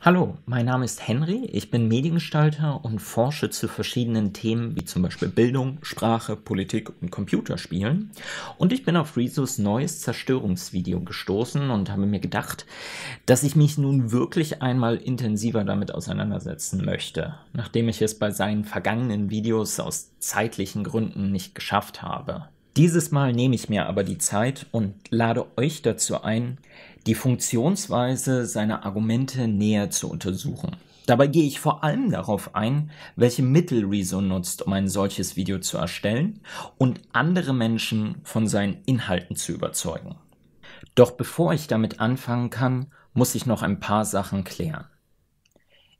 Hallo, mein Name ist Henry, ich bin Mediengestalter und forsche zu verschiedenen Themen wie zum Beispiel Bildung, Sprache, Politik und Computerspielen. Und ich bin auf Rezos neues Zerstörungsvideo gestoßen und habe mir gedacht, dass ich mich nun wirklich einmal intensiver damit auseinandersetzen möchte, nachdem ich es bei seinen vergangenen Videos aus zeitlichen Gründen nicht geschafft habe. Dieses Mal nehme ich mir aber die Zeit und lade euch dazu ein, die Funktionsweise seiner Argumente näher zu untersuchen. Dabei gehe ich vor allem darauf ein, welche Mittel Rezo nutzt, um ein solches Video zu erstellen und andere Menschen von seinen Inhalten zu überzeugen. Doch bevor ich damit anfangen kann, muss ich noch ein paar Sachen klären.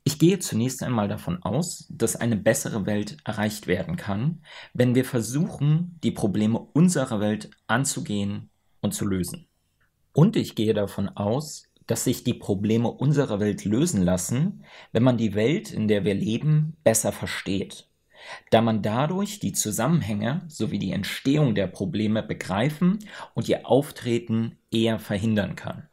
Ich gehe zunächst einmal davon aus, dass eine bessere Welt erreicht werden kann, wenn wir versuchen, die Probleme unserer Welt anzugehen und zu lösen. Und ich gehe davon aus, dass sich die Probleme unserer Welt lösen lassen, wenn man die Welt, in der wir leben, besser versteht, da man dadurch die Zusammenhänge sowie die Entstehung der Probleme begreifen und ihr Auftreten eher verhindern kann.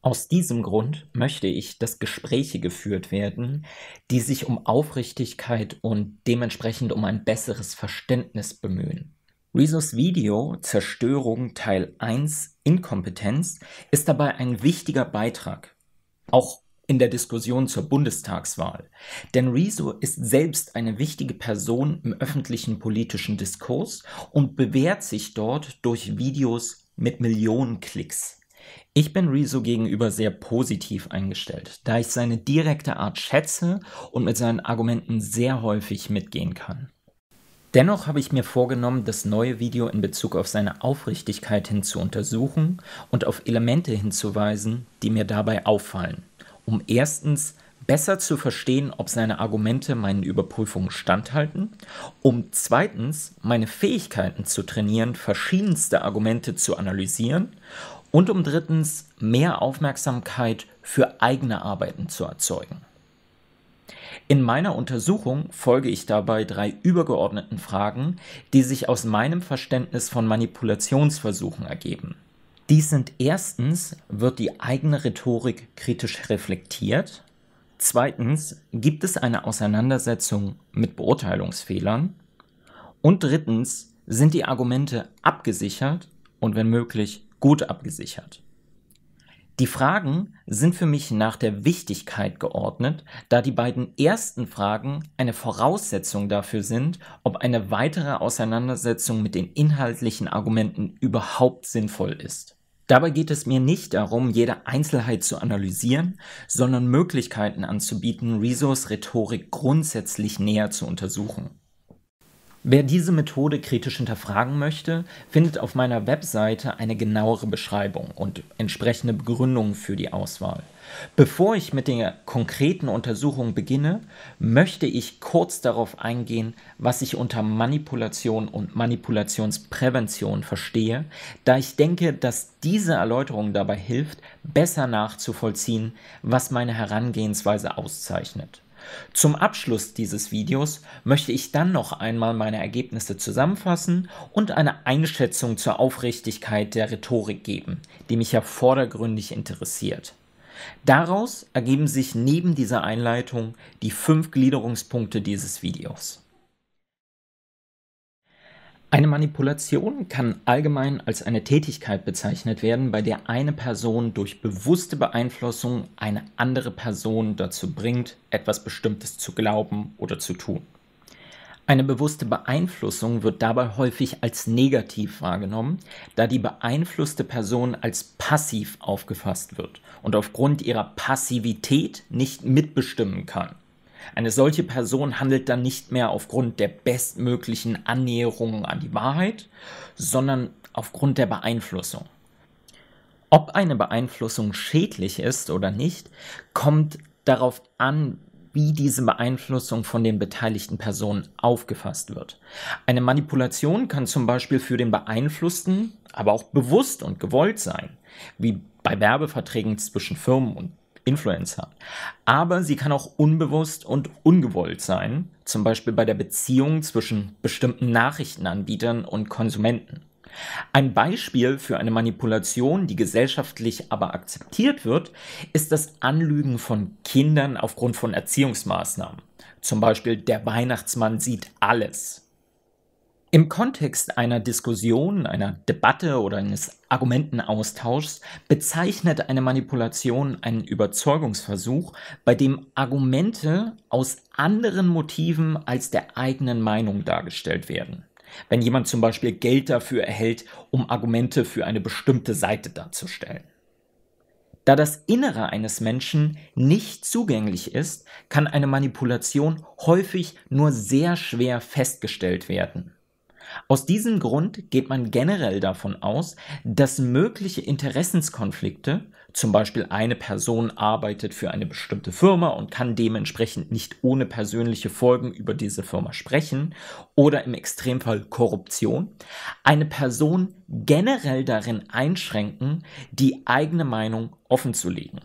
Aus diesem Grund möchte ich, dass Gespräche geführt werden, die sich um Aufrichtigkeit und dementsprechend um ein besseres Verständnis bemühen. Rezos Video Zerstörung Teil 1 Inkompetenz ist dabei ein wichtiger Beitrag, auch in der Diskussion zur Bundestagswahl. Denn Riso ist selbst eine wichtige Person im öffentlichen politischen Diskurs und bewährt sich dort durch Videos mit Millionen Klicks. Ich bin Riso gegenüber sehr positiv eingestellt, da ich seine direkte Art schätze und mit seinen Argumenten sehr häufig mitgehen kann. Dennoch habe ich mir vorgenommen, das neue Video in Bezug auf seine Aufrichtigkeit hin zu untersuchen und auf Elemente hinzuweisen, die mir dabei auffallen, um erstens besser zu verstehen, ob seine Argumente meinen Überprüfungen standhalten, um zweitens meine Fähigkeiten zu trainieren, verschiedenste Argumente zu analysieren und um drittens mehr Aufmerksamkeit für eigene Arbeiten zu erzeugen. In meiner Untersuchung folge ich dabei drei übergeordneten Fragen, die sich aus meinem Verständnis von Manipulationsversuchen ergeben. Dies sind erstens, wird die eigene Rhetorik kritisch reflektiert? Zweitens, gibt es eine Auseinandersetzung mit Beurteilungsfehlern? Und drittens, sind die Argumente abgesichert und wenn möglich gut abgesichert? Die Fragen sind für mich nach der Wichtigkeit geordnet, da die beiden ersten Fragen eine Voraussetzung dafür sind, ob eine weitere Auseinandersetzung mit den inhaltlichen Argumenten überhaupt sinnvoll ist. Dabei geht es mir nicht darum, jede Einzelheit zu analysieren, sondern Möglichkeiten anzubieten, Risos Rhetorik grundsätzlich näher zu untersuchen. Wer diese Methode kritisch hinterfragen möchte, findet auf meiner Webseite eine genauere Beschreibung und entsprechende Begründungen für die Auswahl. Bevor ich mit der konkreten Untersuchung beginne, möchte ich kurz darauf eingehen, was ich unter Manipulation und Manipulationsprävention verstehe, da ich denke, dass diese Erläuterung dabei hilft, besser nachzuvollziehen, was meine Herangehensweise auszeichnet. Zum Abschluss dieses Videos möchte ich dann noch einmal meine Ergebnisse zusammenfassen und eine Einschätzung zur Aufrichtigkeit der Rhetorik geben, die mich ja vordergründig interessiert. Daraus ergeben sich neben dieser Einleitung die fünf Gliederungspunkte dieses Videos. Eine Manipulation kann allgemein als eine Tätigkeit bezeichnet werden, bei der eine Person durch bewusste Beeinflussung eine andere Person dazu bringt, etwas Bestimmtes zu glauben oder zu tun. Eine bewusste Beeinflussung wird dabei häufig als negativ wahrgenommen, da die beeinflusste Person als passiv aufgefasst wird und aufgrund ihrer Passivität nicht mitbestimmen kann. Eine solche Person handelt dann nicht mehr aufgrund der bestmöglichen Annäherung an die Wahrheit, sondern aufgrund der Beeinflussung. Ob eine Beeinflussung schädlich ist oder nicht, kommt darauf an, wie diese Beeinflussung von den beteiligten Personen aufgefasst wird. Eine Manipulation kann zum Beispiel für den Beeinflussten aber auch bewusst und gewollt sein, wie bei Werbeverträgen zwischen Firmen und Influencer. Aber sie kann auch unbewusst und ungewollt sein, zum Beispiel bei der Beziehung zwischen bestimmten Nachrichtenanbietern und Konsumenten. Ein Beispiel für eine Manipulation, die gesellschaftlich aber akzeptiert wird, ist das Anlügen von Kindern aufgrund von Erziehungsmaßnahmen. Zum Beispiel der Weihnachtsmann sieht alles. Im Kontext einer Diskussion, einer Debatte oder eines Argumentenaustauschs bezeichnet eine Manipulation einen Überzeugungsversuch, bei dem Argumente aus anderen Motiven als der eigenen Meinung dargestellt werden. Wenn jemand zum Beispiel Geld dafür erhält, um Argumente für eine bestimmte Seite darzustellen. Da das Innere eines Menschen nicht zugänglich ist, kann eine Manipulation häufig nur sehr schwer festgestellt werden. Aus diesem Grund geht man generell davon aus, dass mögliche Interessenskonflikte, zum Beispiel eine Person arbeitet für eine bestimmte Firma und kann dementsprechend nicht ohne persönliche Folgen über diese Firma sprechen, oder im Extremfall Korruption, eine Person generell darin einschränken, die eigene Meinung offenzulegen.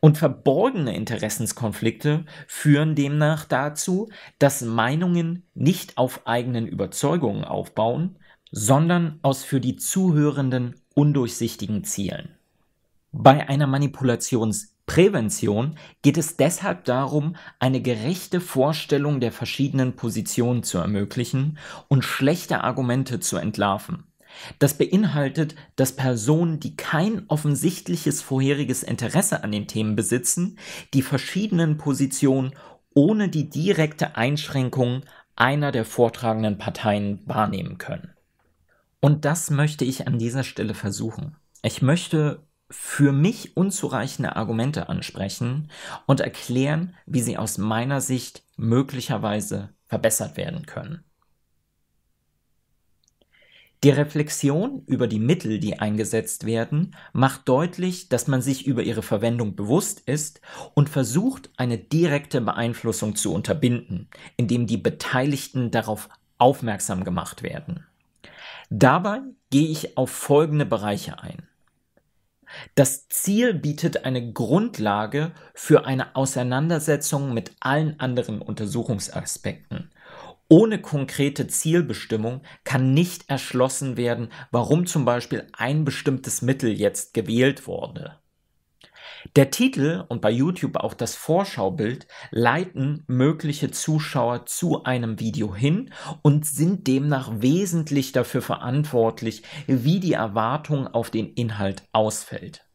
Und verborgene Interessenskonflikte führen demnach dazu, dass Meinungen nicht auf eigenen Überzeugungen aufbauen, sondern aus für die Zuhörenden undurchsichtigen Zielen. Bei einer Manipulationsprävention geht es deshalb darum, eine gerechte Vorstellung der verschiedenen Positionen zu ermöglichen und schlechte Argumente zu entlarven. Das beinhaltet, dass Personen, die kein offensichtliches vorheriges Interesse an den Themen besitzen, die verschiedenen Positionen ohne die direkte Einschränkung einer der vortragenden Parteien wahrnehmen können. Und das möchte ich an dieser Stelle versuchen. Ich möchte für mich unzureichende Argumente ansprechen und erklären, wie sie aus meiner Sicht möglicherweise verbessert werden können. Die Reflexion über die Mittel, die eingesetzt werden, macht deutlich, dass man sich über ihre Verwendung bewusst ist und versucht, eine direkte Beeinflussung zu unterbinden, indem die Beteiligten darauf aufmerksam gemacht werden. Dabei gehe ich auf folgende Bereiche ein. Das Ziel bietet eine Grundlage für eine Auseinandersetzung mit allen anderen Untersuchungsaspekten, ohne konkrete Zielbestimmung kann nicht erschlossen werden, warum zum Beispiel ein bestimmtes Mittel jetzt gewählt wurde. Der Titel und bei YouTube auch das Vorschaubild leiten mögliche Zuschauer zu einem Video hin und sind demnach wesentlich dafür verantwortlich, wie die Erwartung auf den Inhalt ausfällt.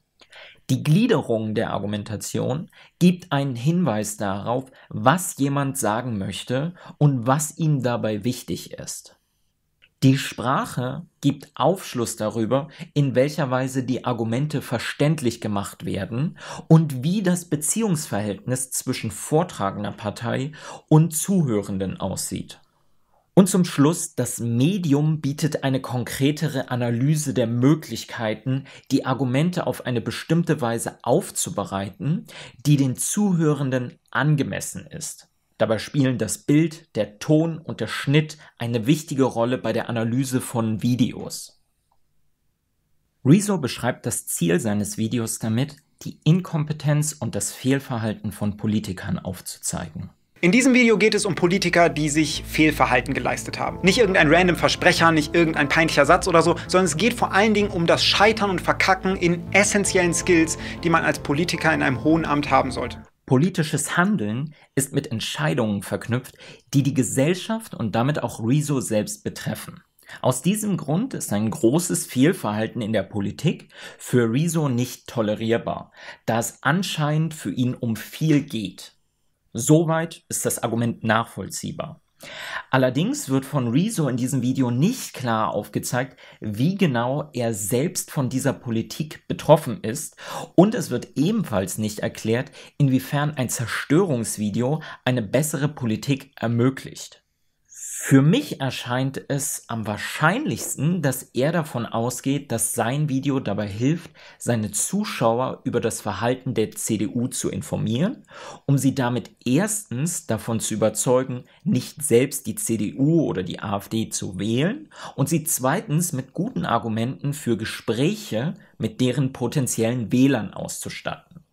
Die Gliederung der Argumentation gibt einen Hinweis darauf, was jemand sagen möchte und was ihm dabei wichtig ist. Die Sprache gibt Aufschluss darüber, in welcher Weise die Argumente verständlich gemacht werden und wie das Beziehungsverhältnis zwischen vortragender Partei und Zuhörenden aussieht. Und zum Schluss, das Medium bietet eine konkretere Analyse der Möglichkeiten, die Argumente auf eine bestimmte Weise aufzubereiten, die den Zuhörenden angemessen ist. Dabei spielen das Bild, der Ton und der Schnitt eine wichtige Rolle bei der Analyse von Videos. Rezo beschreibt das Ziel seines Videos damit, die Inkompetenz und das Fehlverhalten von Politikern aufzuzeigen. In diesem Video geht es um Politiker, die sich Fehlverhalten geleistet haben. Nicht irgendein random Versprecher, nicht irgendein peinlicher Satz oder so, sondern es geht vor allen Dingen um das Scheitern und Verkacken in essentiellen Skills, die man als Politiker in einem hohen Amt haben sollte. Politisches Handeln ist mit Entscheidungen verknüpft, die die Gesellschaft und damit auch Rezo selbst betreffen. Aus diesem Grund ist ein großes Fehlverhalten in der Politik für Rezo nicht tolerierbar, da es anscheinend für ihn um viel geht. Soweit ist das Argument nachvollziehbar. Allerdings wird von Rezo in diesem Video nicht klar aufgezeigt, wie genau er selbst von dieser Politik betroffen ist und es wird ebenfalls nicht erklärt, inwiefern ein Zerstörungsvideo eine bessere Politik ermöglicht. Für mich erscheint es am wahrscheinlichsten, dass er davon ausgeht, dass sein Video dabei hilft, seine Zuschauer über das Verhalten der CDU zu informieren, um sie damit erstens davon zu überzeugen, nicht selbst die CDU oder die AfD zu wählen und sie zweitens mit guten Argumenten für Gespräche mit deren potenziellen Wählern auszustatten.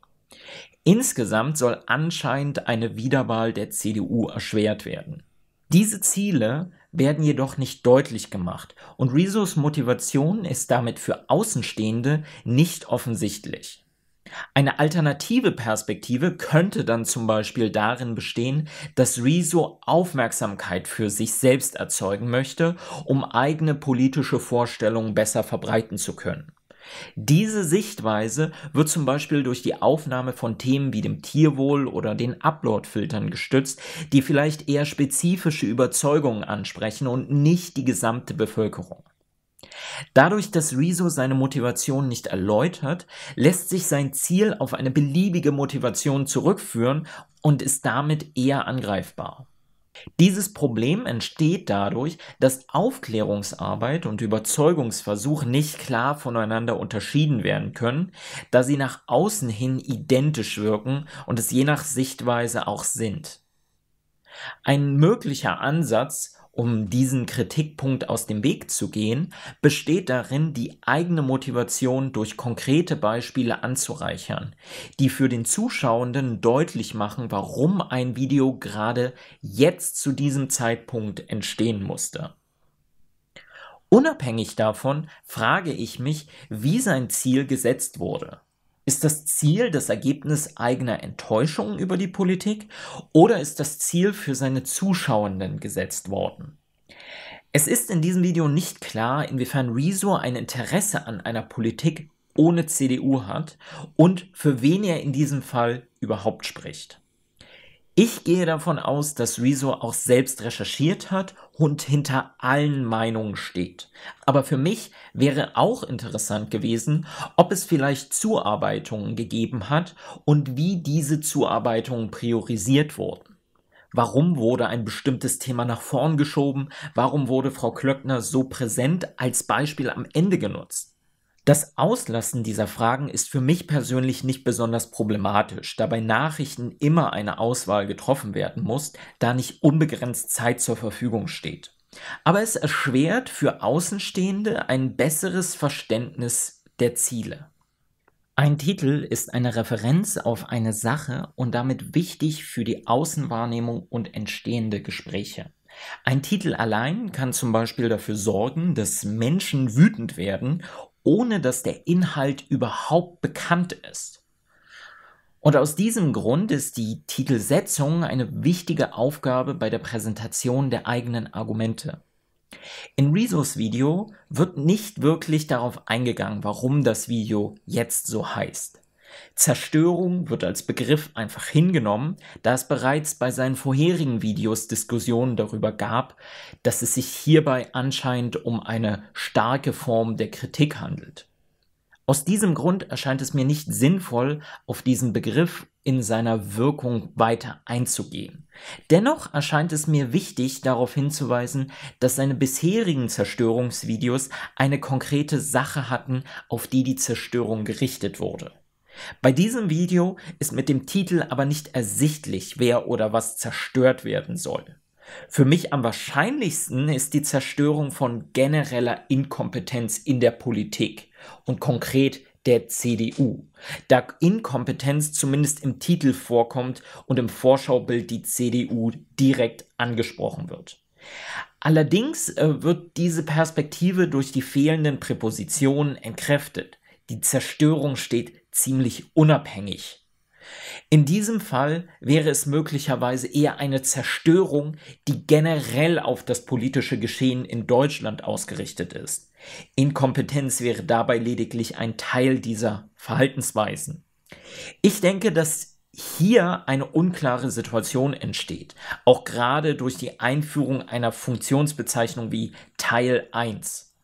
Insgesamt soll anscheinend eine Wiederwahl der CDU erschwert werden. Diese Ziele werden jedoch nicht deutlich gemacht und Rezos Motivation ist damit für Außenstehende nicht offensichtlich. Eine alternative Perspektive könnte dann zum Beispiel darin bestehen, dass Riso Aufmerksamkeit für sich selbst erzeugen möchte, um eigene politische Vorstellungen besser verbreiten zu können. Diese Sichtweise wird zum Beispiel durch die Aufnahme von Themen wie dem Tierwohl oder den Upload-Filtern gestützt, die vielleicht eher spezifische Überzeugungen ansprechen und nicht die gesamte Bevölkerung. Dadurch, dass Rezo seine Motivation nicht erläutert, lässt sich sein Ziel auf eine beliebige Motivation zurückführen und ist damit eher angreifbar. Dieses Problem entsteht dadurch, dass Aufklärungsarbeit und Überzeugungsversuch nicht klar voneinander unterschieden werden können, da sie nach außen hin identisch wirken und es je nach Sichtweise auch sind. Ein möglicher Ansatz, um diesen Kritikpunkt aus dem Weg zu gehen, besteht darin, die eigene Motivation durch konkrete Beispiele anzureichern, die für den Zuschauenden deutlich machen, warum ein Video gerade jetzt zu diesem Zeitpunkt entstehen musste. Unabhängig davon frage ich mich, wie sein Ziel gesetzt wurde. Ist das Ziel das Ergebnis eigener Enttäuschungen über die Politik oder ist das Ziel für seine Zuschauenden gesetzt worden? Es ist in diesem Video nicht klar, inwiefern Rezo ein Interesse an einer Politik ohne CDU hat und für wen er in diesem Fall überhaupt spricht. Ich gehe davon aus, dass Rezo auch selbst recherchiert hat und hinter allen Meinungen steht. Aber für mich wäre auch interessant gewesen, ob es vielleicht Zuarbeitungen gegeben hat und wie diese Zuarbeitungen priorisiert wurden. Warum wurde ein bestimmtes Thema nach vorn geschoben? Warum wurde Frau Klöckner so präsent als Beispiel am Ende genutzt? Das Auslassen dieser Fragen ist für mich persönlich nicht besonders problematisch, da bei Nachrichten immer eine Auswahl getroffen werden muss, da nicht unbegrenzt Zeit zur Verfügung steht. Aber es erschwert für Außenstehende ein besseres Verständnis der Ziele. Ein Titel ist eine Referenz auf eine Sache und damit wichtig für die Außenwahrnehmung und entstehende Gespräche. Ein Titel allein kann zum Beispiel dafür sorgen, dass Menschen wütend werden ohne dass der Inhalt überhaupt bekannt ist. Und aus diesem Grund ist die Titelsetzung eine wichtige Aufgabe bei der Präsentation der eigenen Argumente. In Rizos Video wird nicht wirklich darauf eingegangen, warum das Video jetzt so heißt. Zerstörung wird als Begriff einfach hingenommen, da es bereits bei seinen vorherigen Videos Diskussionen darüber gab, dass es sich hierbei anscheinend um eine starke Form der Kritik handelt. Aus diesem Grund erscheint es mir nicht sinnvoll, auf diesen Begriff in seiner Wirkung weiter einzugehen. Dennoch erscheint es mir wichtig, darauf hinzuweisen, dass seine bisherigen Zerstörungsvideos eine konkrete Sache hatten, auf die die Zerstörung gerichtet wurde. Bei diesem Video ist mit dem Titel aber nicht ersichtlich, wer oder was zerstört werden soll. Für mich am wahrscheinlichsten ist die Zerstörung von genereller Inkompetenz in der Politik und konkret der CDU, da Inkompetenz zumindest im Titel vorkommt und im Vorschaubild die CDU direkt angesprochen wird. Allerdings äh, wird diese Perspektive durch die fehlenden Präpositionen entkräftet. Die Zerstörung steht ziemlich unabhängig. In diesem Fall wäre es möglicherweise eher eine Zerstörung, die generell auf das politische Geschehen in Deutschland ausgerichtet ist. Inkompetenz wäre dabei lediglich ein Teil dieser Verhaltensweisen. Ich denke, dass hier eine unklare Situation entsteht, auch gerade durch die Einführung einer Funktionsbezeichnung wie Teil 1.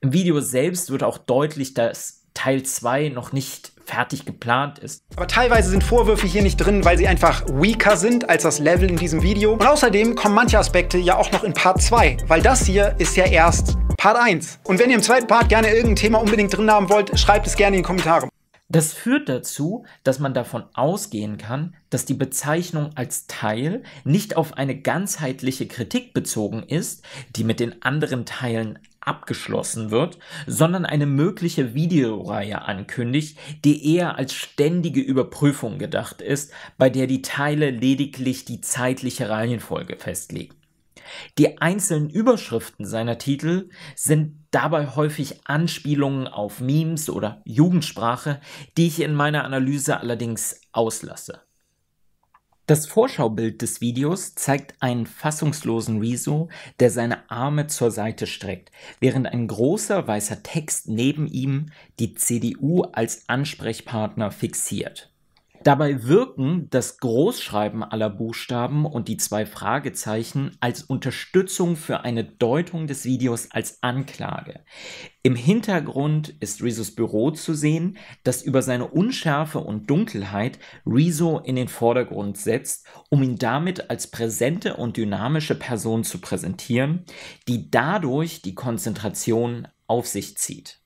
Im Video selbst wird auch deutlich, dass Teil 2 noch nicht fertig geplant ist. Aber teilweise sind Vorwürfe hier nicht drin, weil sie einfach weaker sind als das Level in diesem Video. Und außerdem kommen manche Aspekte ja auch noch in Part 2, weil das hier ist ja erst Part 1. Und wenn ihr im zweiten Part gerne irgendein Thema unbedingt drin haben wollt, schreibt es gerne in die Kommentare. Das führt dazu, dass man davon ausgehen kann, dass die Bezeichnung als Teil nicht auf eine ganzheitliche Kritik bezogen ist, die mit den anderen Teilen abgeschlossen wird, sondern eine mögliche Videoreihe ankündigt, die eher als ständige Überprüfung gedacht ist, bei der die Teile lediglich die zeitliche Reihenfolge festlegen. Die einzelnen Überschriften seiner Titel sind dabei häufig Anspielungen auf Memes oder Jugendsprache, die ich in meiner Analyse allerdings auslasse. Das Vorschaubild des Videos zeigt einen fassungslosen Riso, der seine Arme zur Seite streckt, während ein großer weißer Text neben ihm die CDU als Ansprechpartner fixiert. Dabei wirken das Großschreiben aller Buchstaben und die zwei Fragezeichen als Unterstützung für eine Deutung des Videos als Anklage. Im Hintergrund ist Rizos Büro zu sehen, das über seine Unschärfe und Dunkelheit Rizo in den Vordergrund setzt, um ihn damit als präsente und dynamische Person zu präsentieren, die dadurch die Konzentration auf sich zieht.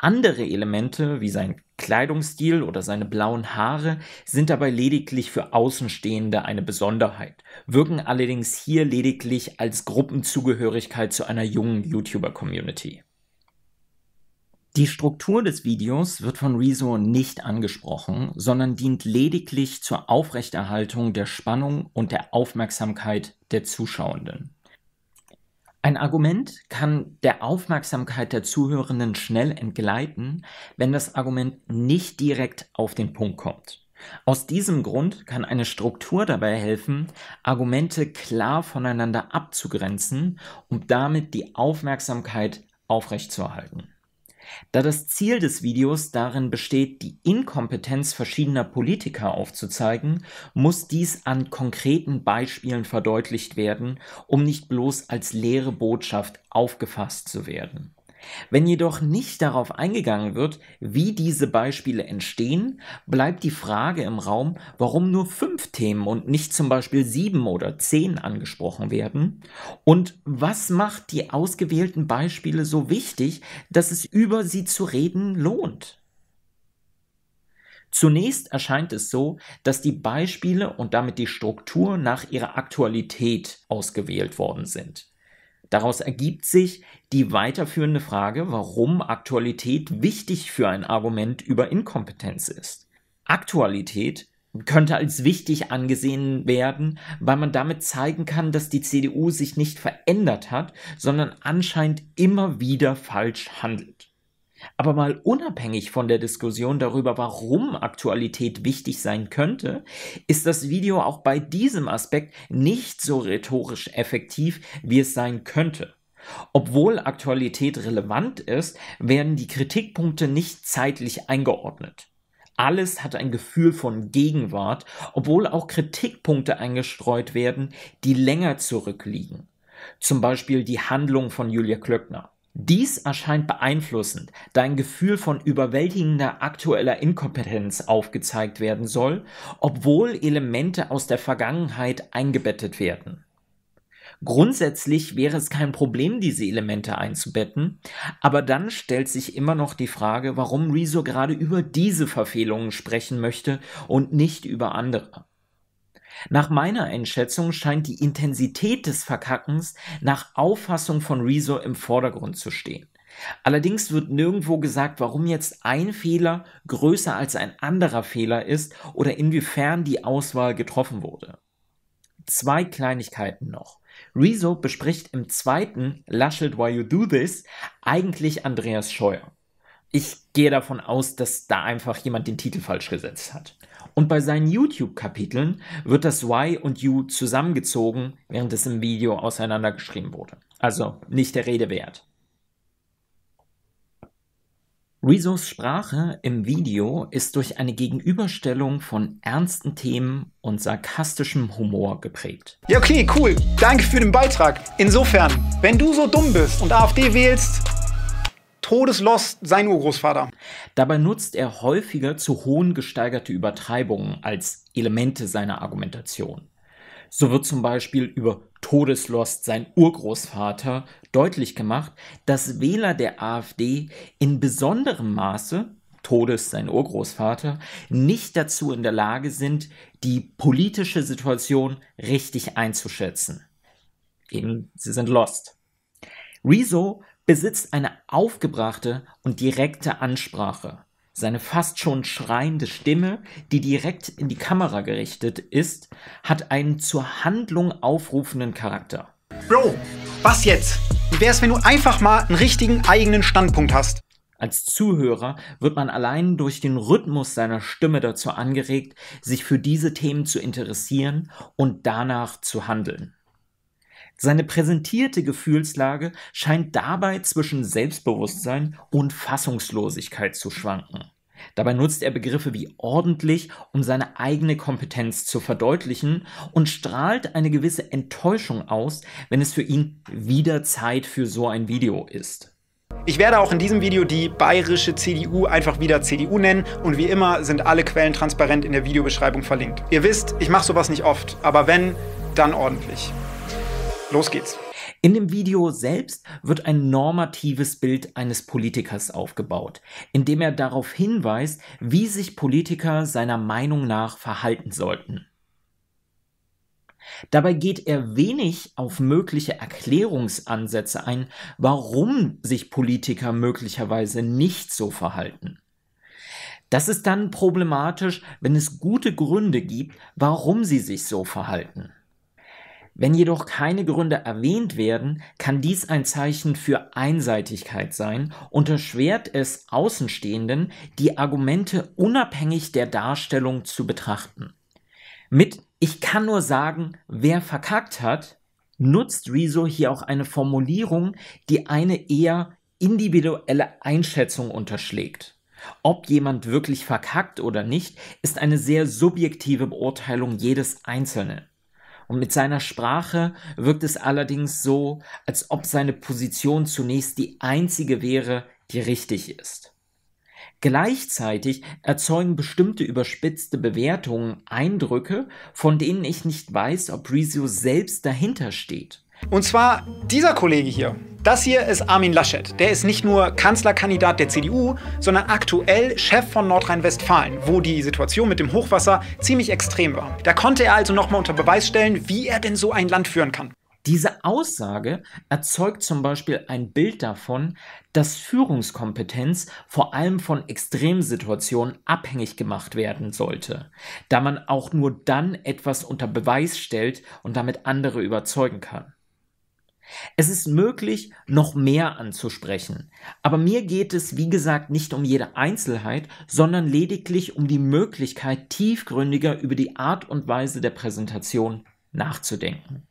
Andere Elemente, wie sein Kleidungsstil oder seine blauen Haare, sind dabei lediglich für Außenstehende eine Besonderheit, wirken allerdings hier lediglich als Gruppenzugehörigkeit zu einer jungen YouTuber-Community. Die Struktur des Videos wird von Rezo nicht angesprochen, sondern dient lediglich zur Aufrechterhaltung der Spannung und der Aufmerksamkeit der Zuschauenden. Ein Argument kann der Aufmerksamkeit der Zuhörenden schnell entgleiten, wenn das Argument nicht direkt auf den Punkt kommt. Aus diesem Grund kann eine Struktur dabei helfen, Argumente klar voneinander abzugrenzen, um damit die Aufmerksamkeit aufrechtzuerhalten. Da das Ziel des Videos darin besteht, die Inkompetenz verschiedener Politiker aufzuzeigen, muss dies an konkreten Beispielen verdeutlicht werden, um nicht bloß als leere Botschaft aufgefasst zu werden. Wenn jedoch nicht darauf eingegangen wird, wie diese Beispiele entstehen, bleibt die Frage im Raum, warum nur fünf Themen und nicht zum Beispiel sieben oder zehn angesprochen werden und was macht die ausgewählten Beispiele so wichtig, dass es über sie zu reden lohnt. Zunächst erscheint es so, dass die Beispiele und damit die Struktur nach ihrer Aktualität ausgewählt worden sind. Daraus ergibt sich die weiterführende Frage, warum Aktualität wichtig für ein Argument über Inkompetenz ist. Aktualität könnte als wichtig angesehen werden, weil man damit zeigen kann, dass die CDU sich nicht verändert hat, sondern anscheinend immer wieder falsch handelt. Aber mal unabhängig von der Diskussion darüber, warum Aktualität wichtig sein könnte, ist das Video auch bei diesem Aspekt nicht so rhetorisch effektiv, wie es sein könnte. Obwohl Aktualität relevant ist, werden die Kritikpunkte nicht zeitlich eingeordnet. Alles hat ein Gefühl von Gegenwart, obwohl auch Kritikpunkte eingestreut werden, die länger zurückliegen. Zum Beispiel die Handlung von Julia Klöckner. Dies erscheint beeinflussend, da ein Gefühl von überwältigender aktueller Inkompetenz aufgezeigt werden soll, obwohl Elemente aus der Vergangenheit eingebettet werden. Grundsätzlich wäre es kein Problem, diese Elemente einzubetten, aber dann stellt sich immer noch die Frage, warum Rezo gerade über diese Verfehlungen sprechen möchte und nicht über andere. Nach meiner Einschätzung scheint die Intensität des Verkackens nach Auffassung von Rezo im Vordergrund zu stehen. Allerdings wird nirgendwo gesagt, warum jetzt ein Fehler größer als ein anderer Fehler ist oder inwiefern die Auswahl getroffen wurde. Zwei Kleinigkeiten noch. Rezo bespricht im zweiten Lush It While You Do This eigentlich Andreas Scheuer. Ich gehe davon aus, dass da einfach jemand den Titel falsch gesetzt hat. Und bei seinen YouTube-Kapiteln wird das Y und U zusammengezogen, während es im Video auseinandergeschrieben wurde. Also nicht der Rede wert. Rezos Sprache im Video ist durch eine Gegenüberstellung von ernsten Themen und sarkastischem Humor geprägt. Ja, okay, cool. Danke für den Beitrag. Insofern, wenn du so dumm bist und AfD wählst, Todeslost sein Urgroßvater. Dabei nutzt er häufiger zu hohen gesteigerte Übertreibungen als Elemente seiner Argumentation. So wird zum Beispiel über Todeslost sein Urgroßvater deutlich gemacht, dass Wähler der AfD in besonderem Maße Todes sein Urgroßvater, nicht dazu in der Lage sind, die politische Situation richtig einzuschätzen. Eben, sie sind lost. Rezo besitzt eine aufgebrachte und direkte Ansprache. Seine fast schon schreiende Stimme, die direkt in die Kamera gerichtet ist, hat einen zur Handlung aufrufenden Charakter. Bro, was jetzt? Wie wär's, wenn du einfach mal einen richtigen eigenen Standpunkt hast? Als Zuhörer wird man allein durch den Rhythmus seiner Stimme dazu angeregt, sich für diese Themen zu interessieren und danach zu handeln. Seine präsentierte Gefühlslage scheint dabei zwischen Selbstbewusstsein und Fassungslosigkeit zu schwanken. Dabei nutzt er Begriffe wie ordentlich, um seine eigene Kompetenz zu verdeutlichen und strahlt eine gewisse Enttäuschung aus, wenn es für ihn wieder Zeit für so ein Video ist. Ich werde auch in diesem Video die bayerische CDU einfach wieder CDU nennen und wie immer sind alle Quellen transparent in der Videobeschreibung verlinkt. Ihr wisst, ich mache sowas nicht oft, aber wenn, dann ordentlich. Los geht's. In dem Video selbst wird ein normatives Bild eines Politikers aufgebaut, indem er darauf hinweist, wie sich Politiker seiner Meinung nach verhalten sollten. Dabei geht er wenig auf mögliche Erklärungsansätze ein, warum sich Politiker möglicherweise nicht so verhalten. Das ist dann problematisch, wenn es gute Gründe gibt, warum sie sich so verhalten. Wenn jedoch keine Gründe erwähnt werden, kann dies ein Zeichen für Einseitigkeit sein und erschwert es Außenstehenden, die Argumente unabhängig der Darstellung zu betrachten. Mit Ich kann nur sagen, wer verkackt hat, nutzt Rezo hier auch eine Formulierung, die eine eher individuelle Einschätzung unterschlägt. Ob jemand wirklich verkackt oder nicht, ist eine sehr subjektive Beurteilung jedes Einzelnen. Und mit seiner Sprache wirkt es allerdings so, als ob seine Position zunächst die einzige wäre, die richtig ist. Gleichzeitig erzeugen bestimmte überspitzte Bewertungen Eindrücke, von denen ich nicht weiß, ob Risio selbst dahinter steht. Und zwar dieser Kollege hier. Das hier ist Armin Laschet. Der ist nicht nur Kanzlerkandidat der CDU, sondern aktuell Chef von Nordrhein-Westfalen, wo die Situation mit dem Hochwasser ziemlich extrem war. Da konnte er also nochmal unter Beweis stellen, wie er denn so ein Land führen kann. Diese Aussage erzeugt zum Beispiel ein Bild davon, dass Führungskompetenz vor allem von Extremsituationen abhängig gemacht werden sollte, da man auch nur dann etwas unter Beweis stellt und damit andere überzeugen kann. Es ist möglich, noch mehr anzusprechen. Aber mir geht es, wie gesagt, nicht um jede Einzelheit, sondern lediglich um die Möglichkeit, tiefgründiger über die Art und Weise der Präsentation nachzudenken.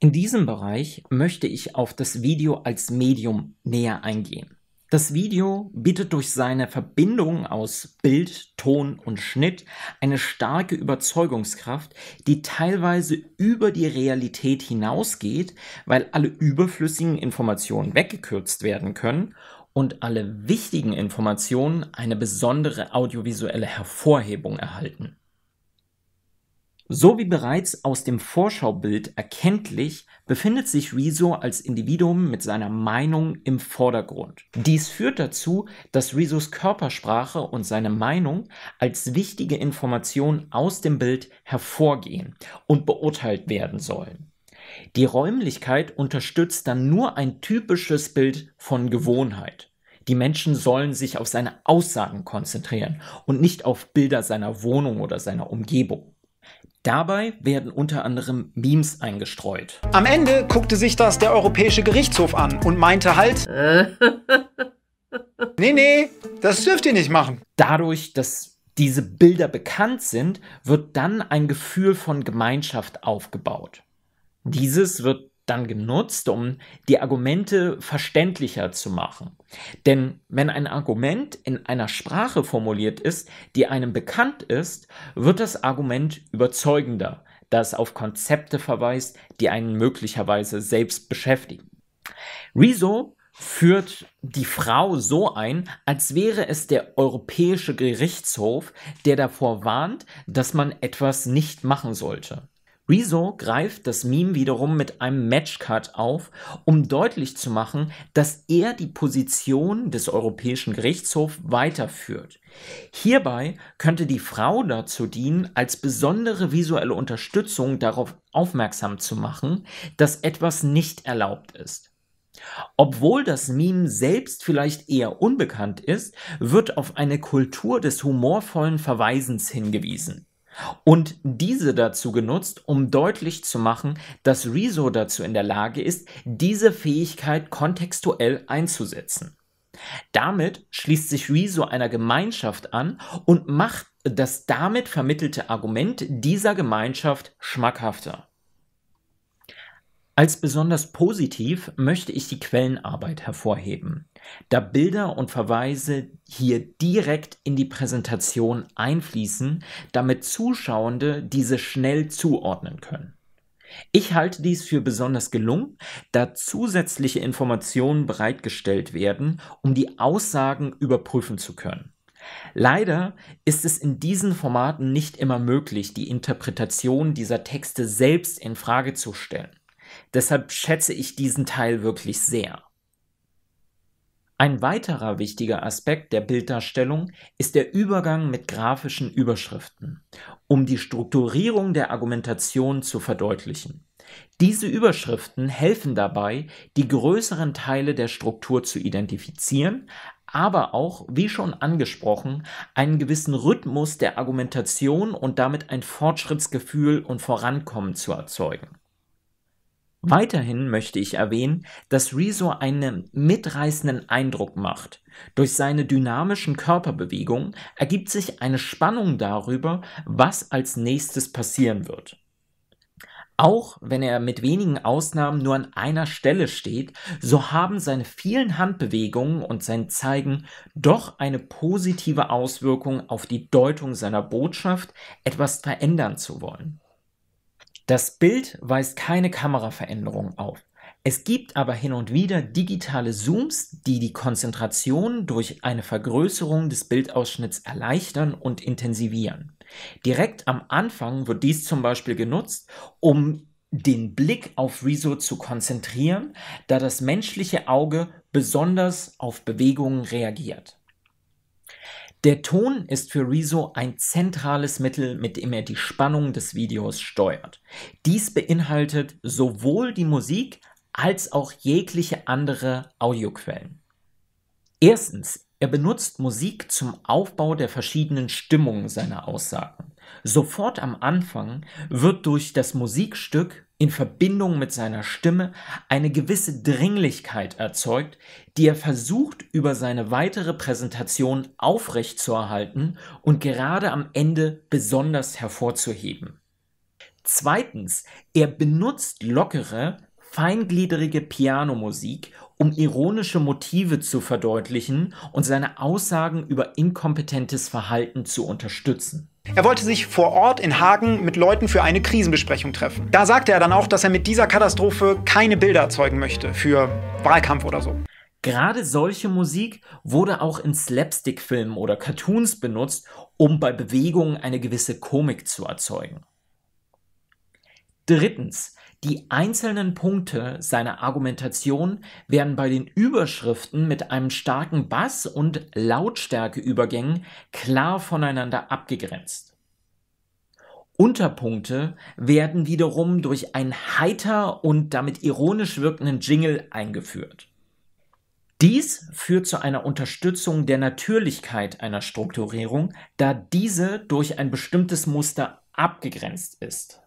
In diesem Bereich möchte ich auf das Video als Medium näher eingehen. Das Video bietet durch seine Verbindung aus Bild, Ton und Schnitt eine starke Überzeugungskraft, die teilweise über die Realität hinausgeht, weil alle überflüssigen Informationen weggekürzt werden können und alle wichtigen Informationen eine besondere audiovisuelle Hervorhebung erhalten. So wie bereits aus dem Vorschaubild erkenntlich, befindet sich Rezo als Individuum mit seiner Meinung im Vordergrund. Dies führt dazu, dass Rezos Körpersprache und seine Meinung als wichtige Informationen aus dem Bild hervorgehen und beurteilt werden sollen. Die Räumlichkeit unterstützt dann nur ein typisches Bild von Gewohnheit. Die Menschen sollen sich auf seine Aussagen konzentrieren und nicht auf Bilder seiner Wohnung oder seiner Umgebung. Dabei werden unter anderem Memes eingestreut. Am Ende guckte sich das der Europäische Gerichtshof an und meinte halt, nee, nee, das dürft ihr nicht machen. Dadurch, dass diese Bilder bekannt sind, wird dann ein Gefühl von Gemeinschaft aufgebaut. Dieses wird dann genutzt, um die Argumente verständlicher zu machen. Denn wenn ein Argument in einer Sprache formuliert ist, die einem bekannt ist, wird das Argument überzeugender, da es auf Konzepte verweist, die einen möglicherweise selbst beschäftigen. Rezo führt die Frau so ein, als wäre es der Europäische Gerichtshof, der davor warnt, dass man etwas nicht machen sollte. Rezo greift das Meme wiederum mit einem Matchcut auf, um deutlich zu machen, dass er die Position des Europäischen Gerichtshofs weiterführt. Hierbei könnte die Frau dazu dienen, als besondere visuelle Unterstützung darauf aufmerksam zu machen, dass etwas nicht erlaubt ist. Obwohl das Meme selbst vielleicht eher unbekannt ist, wird auf eine Kultur des humorvollen Verweisens hingewiesen und diese dazu genutzt, um deutlich zu machen, dass Rezo dazu in der Lage ist, diese Fähigkeit kontextuell einzusetzen. Damit schließt sich Rezo einer Gemeinschaft an und macht das damit vermittelte Argument dieser Gemeinschaft schmackhafter. Als besonders positiv möchte ich die Quellenarbeit hervorheben da Bilder und Verweise hier direkt in die Präsentation einfließen, damit Zuschauende diese schnell zuordnen können. Ich halte dies für besonders gelungen, da zusätzliche Informationen bereitgestellt werden, um die Aussagen überprüfen zu können. Leider ist es in diesen Formaten nicht immer möglich, die Interpretation dieser Texte selbst in Frage zu stellen. Deshalb schätze ich diesen Teil wirklich sehr. Ein weiterer wichtiger Aspekt der Bilddarstellung ist der Übergang mit grafischen Überschriften, um die Strukturierung der Argumentation zu verdeutlichen. Diese Überschriften helfen dabei, die größeren Teile der Struktur zu identifizieren, aber auch, wie schon angesprochen, einen gewissen Rhythmus der Argumentation und damit ein Fortschrittsgefühl und Vorankommen zu erzeugen. Weiterhin möchte ich erwähnen, dass Riso einen mitreißenden Eindruck macht. Durch seine dynamischen Körperbewegungen ergibt sich eine Spannung darüber, was als nächstes passieren wird. Auch wenn er mit wenigen Ausnahmen nur an einer Stelle steht, so haben seine vielen Handbewegungen und sein Zeigen doch eine positive Auswirkung auf die Deutung seiner Botschaft, etwas verändern zu wollen. Das Bild weist keine Kameraveränderungen auf. Es gibt aber hin und wieder digitale Zooms, die die Konzentration durch eine Vergrößerung des Bildausschnitts erleichtern und intensivieren. Direkt am Anfang wird dies zum Beispiel genutzt, um den Blick auf Riso zu konzentrieren, da das menschliche Auge besonders auf Bewegungen reagiert. Der Ton ist für Rezo ein zentrales Mittel, mit dem er die Spannung des Videos steuert. Dies beinhaltet sowohl die Musik als auch jegliche andere Audioquellen. Erstens, er benutzt Musik zum Aufbau der verschiedenen Stimmungen seiner Aussagen. Sofort am Anfang wird durch das Musikstück in Verbindung mit seiner Stimme eine gewisse Dringlichkeit erzeugt, die er versucht über seine weitere Präsentation aufrechtzuerhalten und gerade am Ende besonders hervorzuheben. Zweitens, er benutzt lockere, feingliedrige Pianomusik, um ironische Motive zu verdeutlichen und seine Aussagen über inkompetentes Verhalten zu unterstützen. Er wollte sich vor Ort in Hagen mit Leuten für eine Krisenbesprechung treffen. Da sagte er dann auch, dass er mit dieser Katastrophe keine Bilder erzeugen möchte für Wahlkampf oder so. Gerade solche Musik wurde auch in Slapstick-Filmen oder Cartoons benutzt, um bei Bewegungen eine gewisse Komik zu erzeugen. Drittens, die einzelnen Punkte seiner Argumentation werden bei den Überschriften mit einem starken Bass- und Lautstärkeübergängen klar voneinander abgegrenzt. Unterpunkte werden wiederum durch einen heiter und damit ironisch wirkenden Jingle eingeführt. Dies führt zu einer Unterstützung der Natürlichkeit einer Strukturierung, da diese durch ein bestimmtes Muster abgegrenzt ist.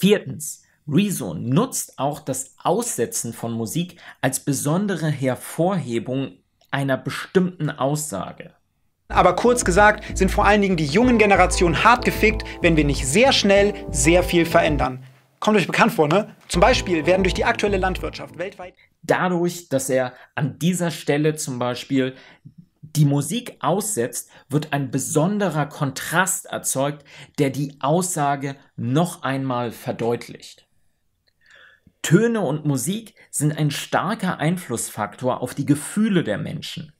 Viertens, Reason nutzt auch das Aussetzen von Musik als besondere Hervorhebung einer bestimmten Aussage. Aber kurz gesagt sind vor allen Dingen die jungen Generationen hart gefickt, wenn wir nicht sehr schnell sehr viel verändern. Kommt euch bekannt vor, ne? Zum Beispiel werden durch die aktuelle Landwirtschaft weltweit. Dadurch, dass er an dieser Stelle zum Beispiel die Musik aussetzt, wird ein besonderer Kontrast erzeugt, der die Aussage noch einmal verdeutlicht. Töne und Musik sind ein starker Einflussfaktor auf die Gefühle der Menschen.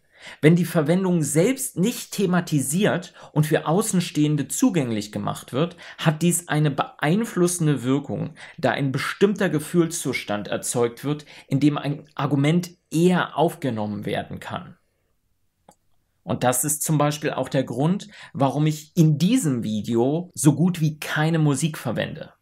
Wenn die Verwendung selbst nicht thematisiert und für Außenstehende zugänglich gemacht wird, hat dies eine beeinflussende Wirkung, da ein bestimmter Gefühlszustand erzeugt wird, in dem ein Argument eher aufgenommen werden kann. Und das ist zum Beispiel auch der Grund, warum ich in diesem Video so gut wie keine Musik verwende.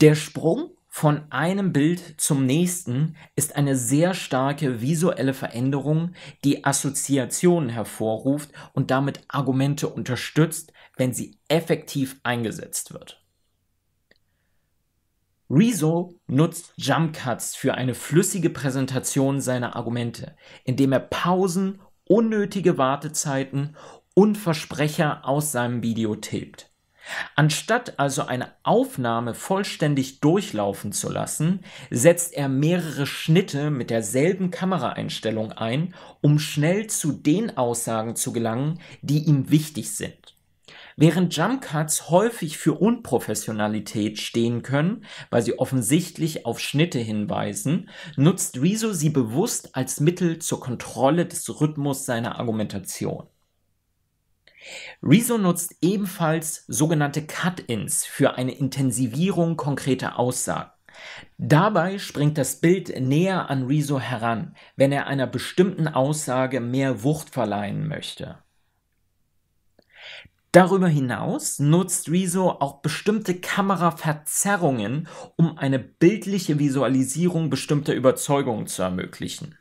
Der Sprung von einem Bild zum nächsten ist eine sehr starke visuelle Veränderung, die Assoziationen hervorruft und damit Argumente unterstützt, wenn sie effektiv eingesetzt wird. Rezo nutzt Jump Cuts für eine flüssige Präsentation seiner Argumente, indem er Pausen, unnötige Wartezeiten und Versprecher aus seinem Video tilgt. Anstatt also eine Aufnahme vollständig durchlaufen zu lassen, setzt er mehrere Schnitte mit derselben Kameraeinstellung ein, um schnell zu den Aussagen zu gelangen, die ihm wichtig sind. Während Jump Cuts häufig für Unprofessionalität stehen können, weil sie offensichtlich auf Schnitte hinweisen, nutzt Rezo sie bewusst als Mittel zur Kontrolle des Rhythmus seiner Argumentation. Rezo nutzt ebenfalls sogenannte Cut-ins für eine Intensivierung konkreter Aussagen. Dabei springt das Bild näher an Rezo heran, wenn er einer bestimmten Aussage mehr Wucht verleihen möchte. Darüber hinaus nutzt Rezo auch bestimmte Kameraverzerrungen, um eine bildliche Visualisierung bestimmter Überzeugungen zu ermöglichen.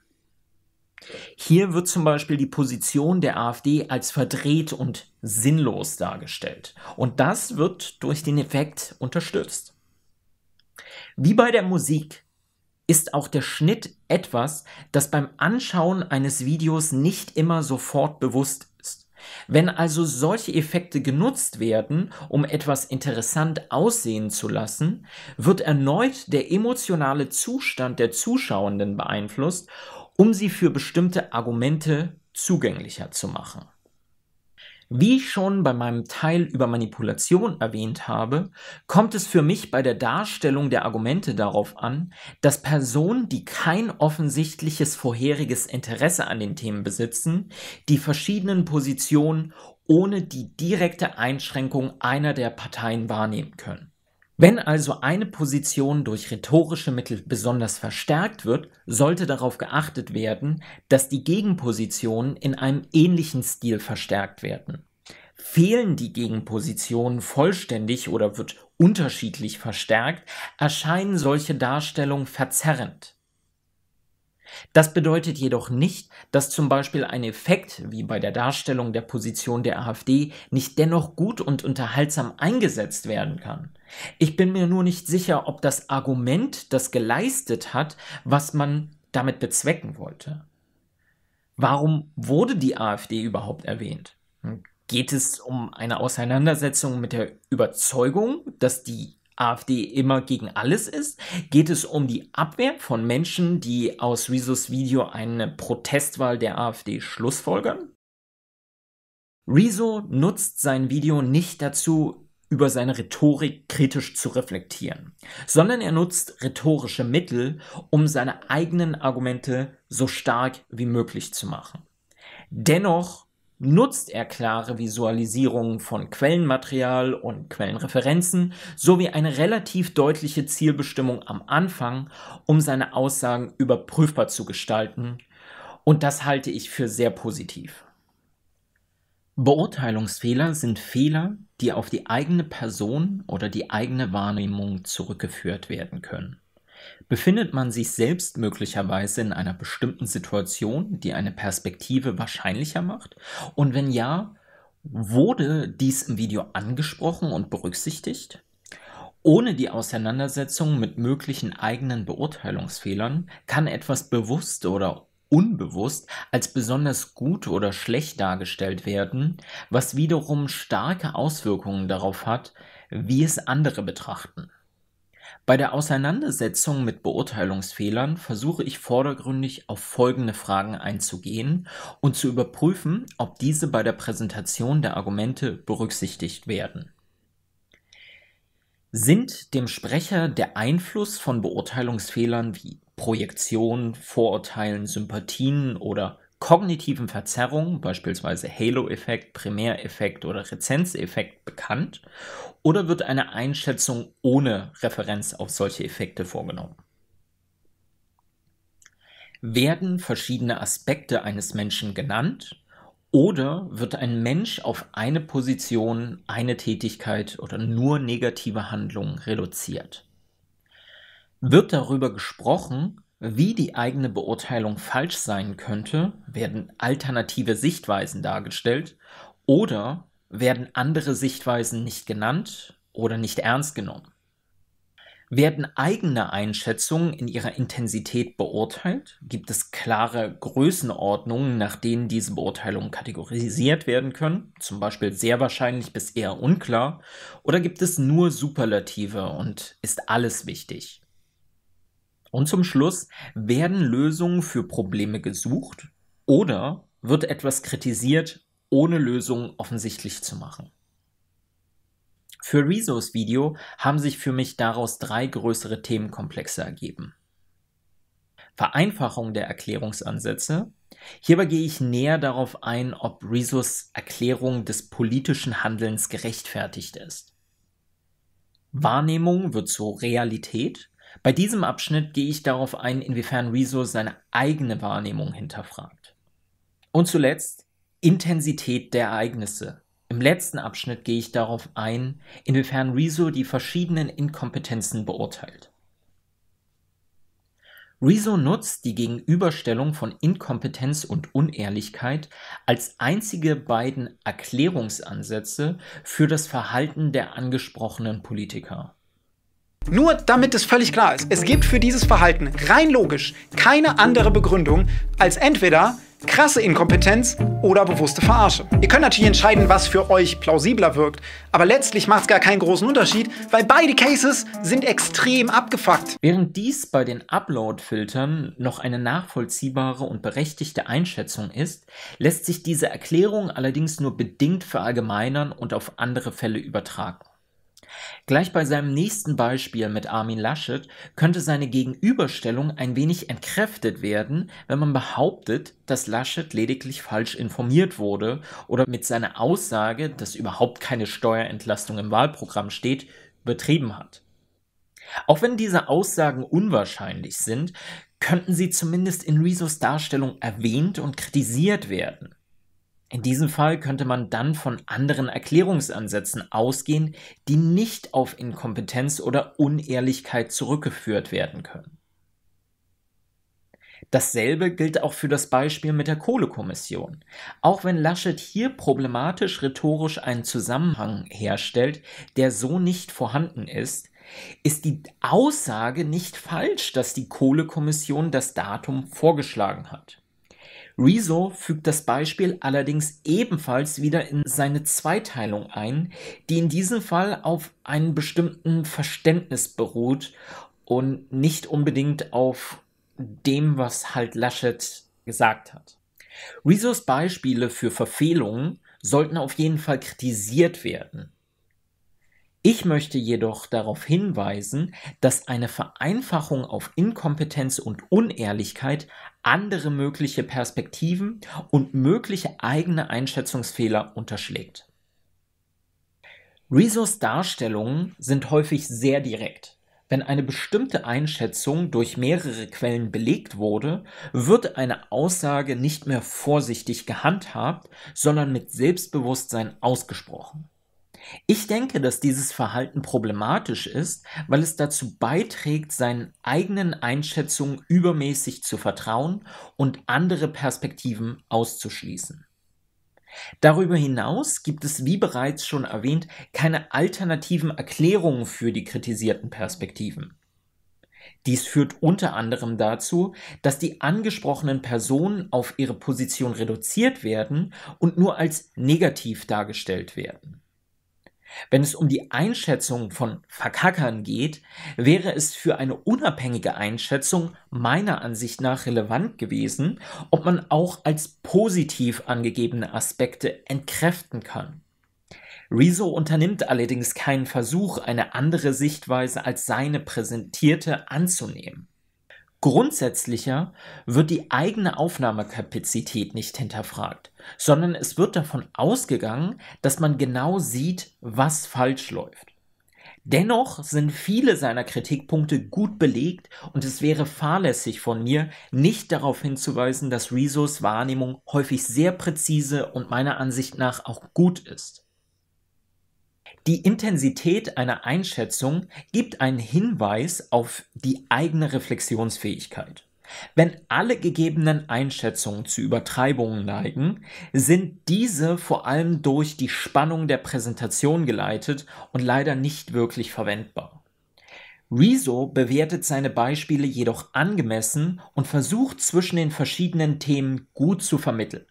Hier wird zum Beispiel die Position der AfD als verdreht und sinnlos dargestellt. Und das wird durch den Effekt unterstützt. Wie bei der Musik ist auch der Schnitt etwas, das beim Anschauen eines Videos nicht immer sofort bewusst wenn also solche Effekte genutzt werden, um etwas interessant aussehen zu lassen, wird erneut der emotionale Zustand der Zuschauenden beeinflusst, um sie für bestimmte Argumente zugänglicher zu machen. Wie ich schon bei meinem Teil über Manipulation erwähnt habe, kommt es für mich bei der Darstellung der Argumente darauf an, dass Personen, die kein offensichtliches vorheriges Interesse an den Themen besitzen, die verschiedenen Positionen ohne die direkte Einschränkung einer der Parteien wahrnehmen können. Wenn also eine Position durch rhetorische Mittel besonders verstärkt wird, sollte darauf geachtet werden, dass die Gegenpositionen in einem ähnlichen Stil verstärkt werden. Fehlen die Gegenpositionen vollständig oder wird unterschiedlich verstärkt, erscheinen solche Darstellungen verzerrend. Das bedeutet jedoch nicht, dass zum Beispiel ein Effekt, wie bei der Darstellung der Position der AfD, nicht dennoch gut und unterhaltsam eingesetzt werden kann. Ich bin mir nur nicht sicher, ob das Argument das geleistet hat, was man damit bezwecken wollte. Warum wurde die AfD überhaupt erwähnt? Hm, geht es um eine Auseinandersetzung mit der Überzeugung, dass die AfD immer gegen alles ist? Geht es um die Abwehr von Menschen, die aus Rezos Video eine Protestwahl der AfD schlussfolgern? Rezo nutzt sein Video nicht dazu, über seine Rhetorik kritisch zu reflektieren, sondern er nutzt rhetorische Mittel, um seine eigenen Argumente so stark wie möglich zu machen. Dennoch nutzt er klare Visualisierungen von Quellenmaterial und Quellenreferenzen sowie eine relativ deutliche Zielbestimmung am Anfang, um seine Aussagen überprüfbar zu gestalten. Und das halte ich für sehr positiv. Beurteilungsfehler sind Fehler, die auf die eigene Person oder die eigene Wahrnehmung zurückgeführt werden können. Befindet man sich selbst möglicherweise in einer bestimmten Situation, die eine Perspektive wahrscheinlicher macht? Und wenn ja, wurde dies im Video angesprochen und berücksichtigt? Ohne die Auseinandersetzung mit möglichen eigenen Beurteilungsfehlern kann etwas bewusst oder unbewusst als besonders gut oder schlecht dargestellt werden, was wiederum starke Auswirkungen darauf hat, wie es andere betrachten. Bei der Auseinandersetzung mit Beurteilungsfehlern versuche ich vordergründig auf folgende Fragen einzugehen und zu überprüfen, ob diese bei der Präsentation der Argumente berücksichtigt werden. Sind dem Sprecher der Einfluss von Beurteilungsfehlern wie Projektion, Vorurteilen, Sympathien oder kognitiven Verzerrungen, beispielsweise Halo-Effekt, Primäreffekt oder Rezenzeffekt, bekannt oder wird eine Einschätzung ohne Referenz auf solche Effekte vorgenommen? Werden verschiedene Aspekte eines Menschen genannt oder wird ein Mensch auf eine Position, eine Tätigkeit oder nur negative Handlungen reduziert? Wird darüber gesprochen, wie die eigene Beurteilung falsch sein könnte, werden alternative Sichtweisen dargestellt oder werden andere Sichtweisen nicht genannt oder nicht ernst genommen. Werden eigene Einschätzungen in ihrer Intensität beurteilt? Gibt es klare Größenordnungen, nach denen diese Beurteilungen kategorisiert werden können? Zum Beispiel sehr wahrscheinlich bis eher unklar? Oder gibt es nur Superlative und ist alles wichtig? Und zum Schluss, werden Lösungen für Probleme gesucht oder wird etwas kritisiert, ohne Lösungen offensichtlich zu machen? Für Rezos Video haben sich für mich daraus drei größere Themenkomplexe ergeben. Vereinfachung der Erklärungsansätze. Hierbei gehe ich näher darauf ein, ob Rezos Erklärung des politischen Handelns gerechtfertigt ist. Wahrnehmung wird zur Realität bei diesem Abschnitt gehe ich darauf ein, inwiefern Rezo seine eigene Wahrnehmung hinterfragt. Und zuletzt Intensität der Ereignisse. Im letzten Abschnitt gehe ich darauf ein, inwiefern Rezo die verschiedenen Inkompetenzen beurteilt. Rezo nutzt die Gegenüberstellung von Inkompetenz und Unehrlichkeit als einzige beiden Erklärungsansätze für das Verhalten der angesprochenen Politiker. Nur damit es völlig klar ist, es gibt für dieses Verhalten rein logisch keine andere Begründung als entweder krasse Inkompetenz oder bewusste Verarsche. Ihr könnt natürlich entscheiden, was für euch plausibler wirkt, aber letztlich macht es gar keinen großen Unterschied, weil beide Cases sind extrem abgefuckt. Während dies bei den Upload-Filtern noch eine nachvollziehbare und berechtigte Einschätzung ist, lässt sich diese Erklärung allerdings nur bedingt verallgemeinern und auf andere Fälle übertragen. Gleich bei seinem nächsten Beispiel mit Armin Laschet könnte seine Gegenüberstellung ein wenig entkräftet werden, wenn man behauptet, dass Laschet lediglich falsch informiert wurde oder mit seiner Aussage, dass überhaupt keine Steuerentlastung im Wahlprogramm steht, übertrieben hat. Auch wenn diese Aussagen unwahrscheinlich sind, könnten sie zumindest in Risos Darstellung erwähnt und kritisiert werden. In diesem Fall könnte man dann von anderen Erklärungsansätzen ausgehen, die nicht auf Inkompetenz oder Unehrlichkeit zurückgeführt werden können. Dasselbe gilt auch für das Beispiel mit der Kohlekommission. Auch wenn Laschet hier problematisch rhetorisch einen Zusammenhang herstellt, der so nicht vorhanden ist, ist die Aussage nicht falsch, dass die Kohlekommission das Datum vorgeschlagen hat. Rezo fügt das Beispiel allerdings ebenfalls wieder in seine Zweiteilung ein, die in diesem Fall auf einem bestimmten Verständnis beruht und nicht unbedingt auf dem, was halt Laschet gesagt hat. Rezos Beispiele für Verfehlungen sollten auf jeden Fall kritisiert werden. Ich möchte jedoch darauf hinweisen, dass eine Vereinfachung auf Inkompetenz und Unehrlichkeit andere mögliche Perspektiven und mögliche eigene Einschätzungsfehler unterschlägt. Rezos Darstellungen sind häufig sehr direkt. Wenn eine bestimmte Einschätzung durch mehrere Quellen belegt wurde, wird eine Aussage nicht mehr vorsichtig gehandhabt, sondern mit Selbstbewusstsein ausgesprochen. Ich denke, dass dieses Verhalten problematisch ist, weil es dazu beiträgt, seinen eigenen Einschätzungen übermäßig zu vertrauen und andere Perspektiven auszuschließen. Darüber hinaus gibt es, wie bereits schon erwähnt, keine alternativen Erklärungen für die kritisierten Perspektiven. Dies führt unter anderem dazu, dass die angesprochenen Personen auf ihre Position reduziert werden und nur als negativ dargestellt werden. Wenn es um die Einschätzung von Verkackern geht, wäre es für eine unabhängige Einschätzung meiner Ansicht nach relevant gewesen, ob man auch als positiv angegebene Aspekte entkräften kann. Rezo unternimmt allerdings keinen Versuch, eine andere Sichtweise als seine präsentierte anzunehmen. Grundsätzlicher wird die eigene Aufnahmekapazität nicht hinterfragt, sondern es wird davon ausgegangen, dass man genau sieht, was falsch läuft. Dennoch sind viele seiner Kritikpunkte gut belegt und es wäre fahrlässig von mir, nicht darauf hinzuweisen, dass Rezos Wahrnehmung häufig sehr präzise und meiner Ansicht nach auch gut ist. Die Intensität einer Einschätzung gibt einen Hinweis auf die eigene Reflexionsfähigkeit. Wenn alle gegebenen Einschätzungen zu Übertreibungen neigen, sind diese vor allem durch die Spannung der Präsentation geleitet und leider nicht wirklich verwendbar. Rezo bewertet seine Beispiele jedoch angemessen und versucht zwischen den verschiedenen Themen gut zu vermitteln.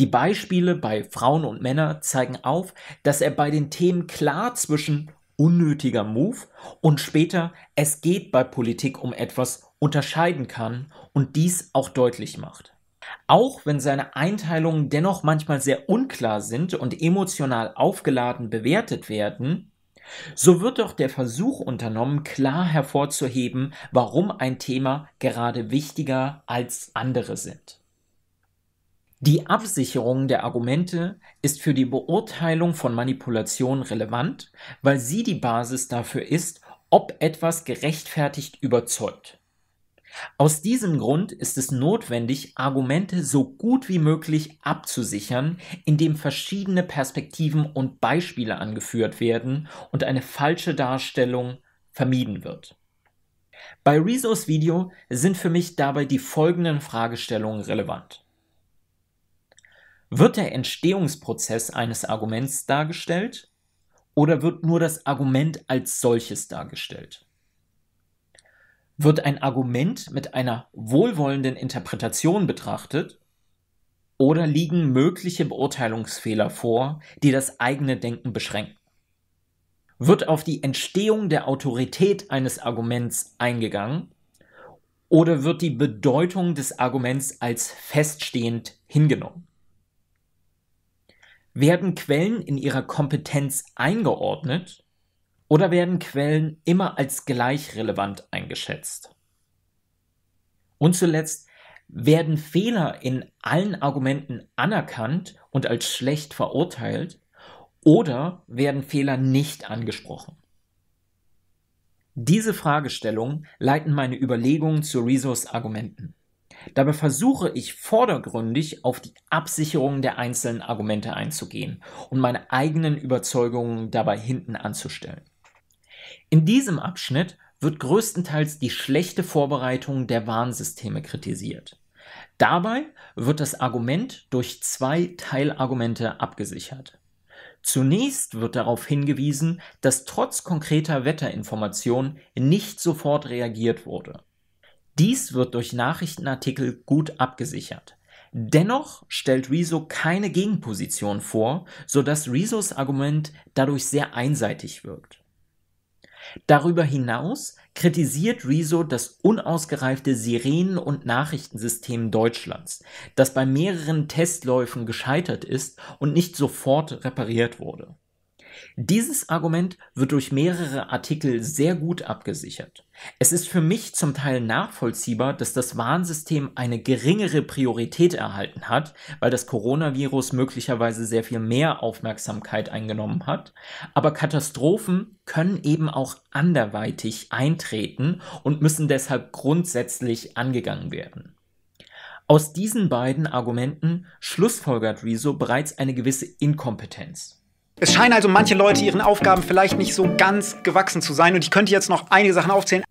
Die Beispiele bei Frauen und Männern zeigen auf, dass er bei den Themen klar zwischen unnötiger Move und später es geht bei Politik um etwas unterscheiden kann und dies auch deutlich macht. Auch wenn seine Einteilungen dennoch manchmal sehr unklar sind und emotional aufgeladen bewertet werden, so wird doch der Versuch unternommen, klar hervorzuheben, warum ein Thema gerade wichtiger als andere sind. Die Absicherung der Argumente ist für die Beurteilung von Manipulation relevant, weil sie die Basis dafür ist, ob etwas gerechtfertigt überzeugt. Aus diesem Grund ist es notwendig, Argumente so gut wie möglich abzusichern, indem verschiedene Perspektiven und Beispiele angeführt werden und eine falsche Darstellung vermieden wird. Bei Rezos Video sind für mich dabei die folgenden Fragestellungen relevant. Wird der Entstehungsprozess eines Arguments dargestellt oder wird nur das Argument als solches dargestellt? Wird ein Argument mit einer wohlwollenden Interpretation betrachtet oder liegen mögliche Beurteilungsfehler vor, die das eigene Denken beschränken? Wird auf die Entstehung der Autorität eines Arguments eingegangen oder wird die Bedeutung des Arguments als feststehend hingenommen? Werden Quellen in ihrer Kompetenz eingeordnet oder werden Quellen immer als gleich relevant eingeschätzt? Und zuletzt, werden Fehler in allen Argumenten anerkannt und als schlecht verurteilt oder werden Fehler nicht angesprochen? Diese Fragestellungen leiten meine Überlegungen zu resource Argumenten. Dabei versuche ich vordergründig auf die Absicherung der einzelnen Argumente einzugehen und meine eigenen Überzeugungen dabei hinten anzustellen. In diesem Abschnitt wird größtenteils die schlechte Vorbereitung der Warnsysteme kritisiert. Dabei wird das Argument durch zwei Teilargumente abgesichert. Zunächst wird darauf hingewiesen, dass trotz konkreter Wetterinformationen nicht sofort reagiert wurde. Dies wird durch Nachrichtenartikel gut abgesichert. Dennoch stellt Rezo keine Gegenposition vor, sodass Rezos Argument dadurch sehr einseitig wirkt. Darüber hinaus kritisiert Rezo das unausgereifte Sirenen- und Nachrichtensystem Deutschlands, das bei mehreren Testläufen gescheitert ist und nicht sofort repariert wurde. Dieses Argument wird durch mehrere Artikel sehr gut abgesichert. Es ist für mich zum Teil nachvollziehbar, dass das Warnsystem eine geringere Priorität erhalten hat, weil das Coronavirus möglicherweise sehr viel mehr Aufmerksamkeit eingenommen hat. Aber Katastrophen können eben auch anderweitig eintreten und müssen deshalb grundsätzlich angegangen werden. Aus diesen beiden Argumenten schlussfolgert Rezo bereits eine gewisse Inkompetenz. Es scheinen also manche Leute ihren Aufgaben vielleicht nicht so ganz gewachsen zu sein und ich könnte jetzt noch einige Sachen aufzählen.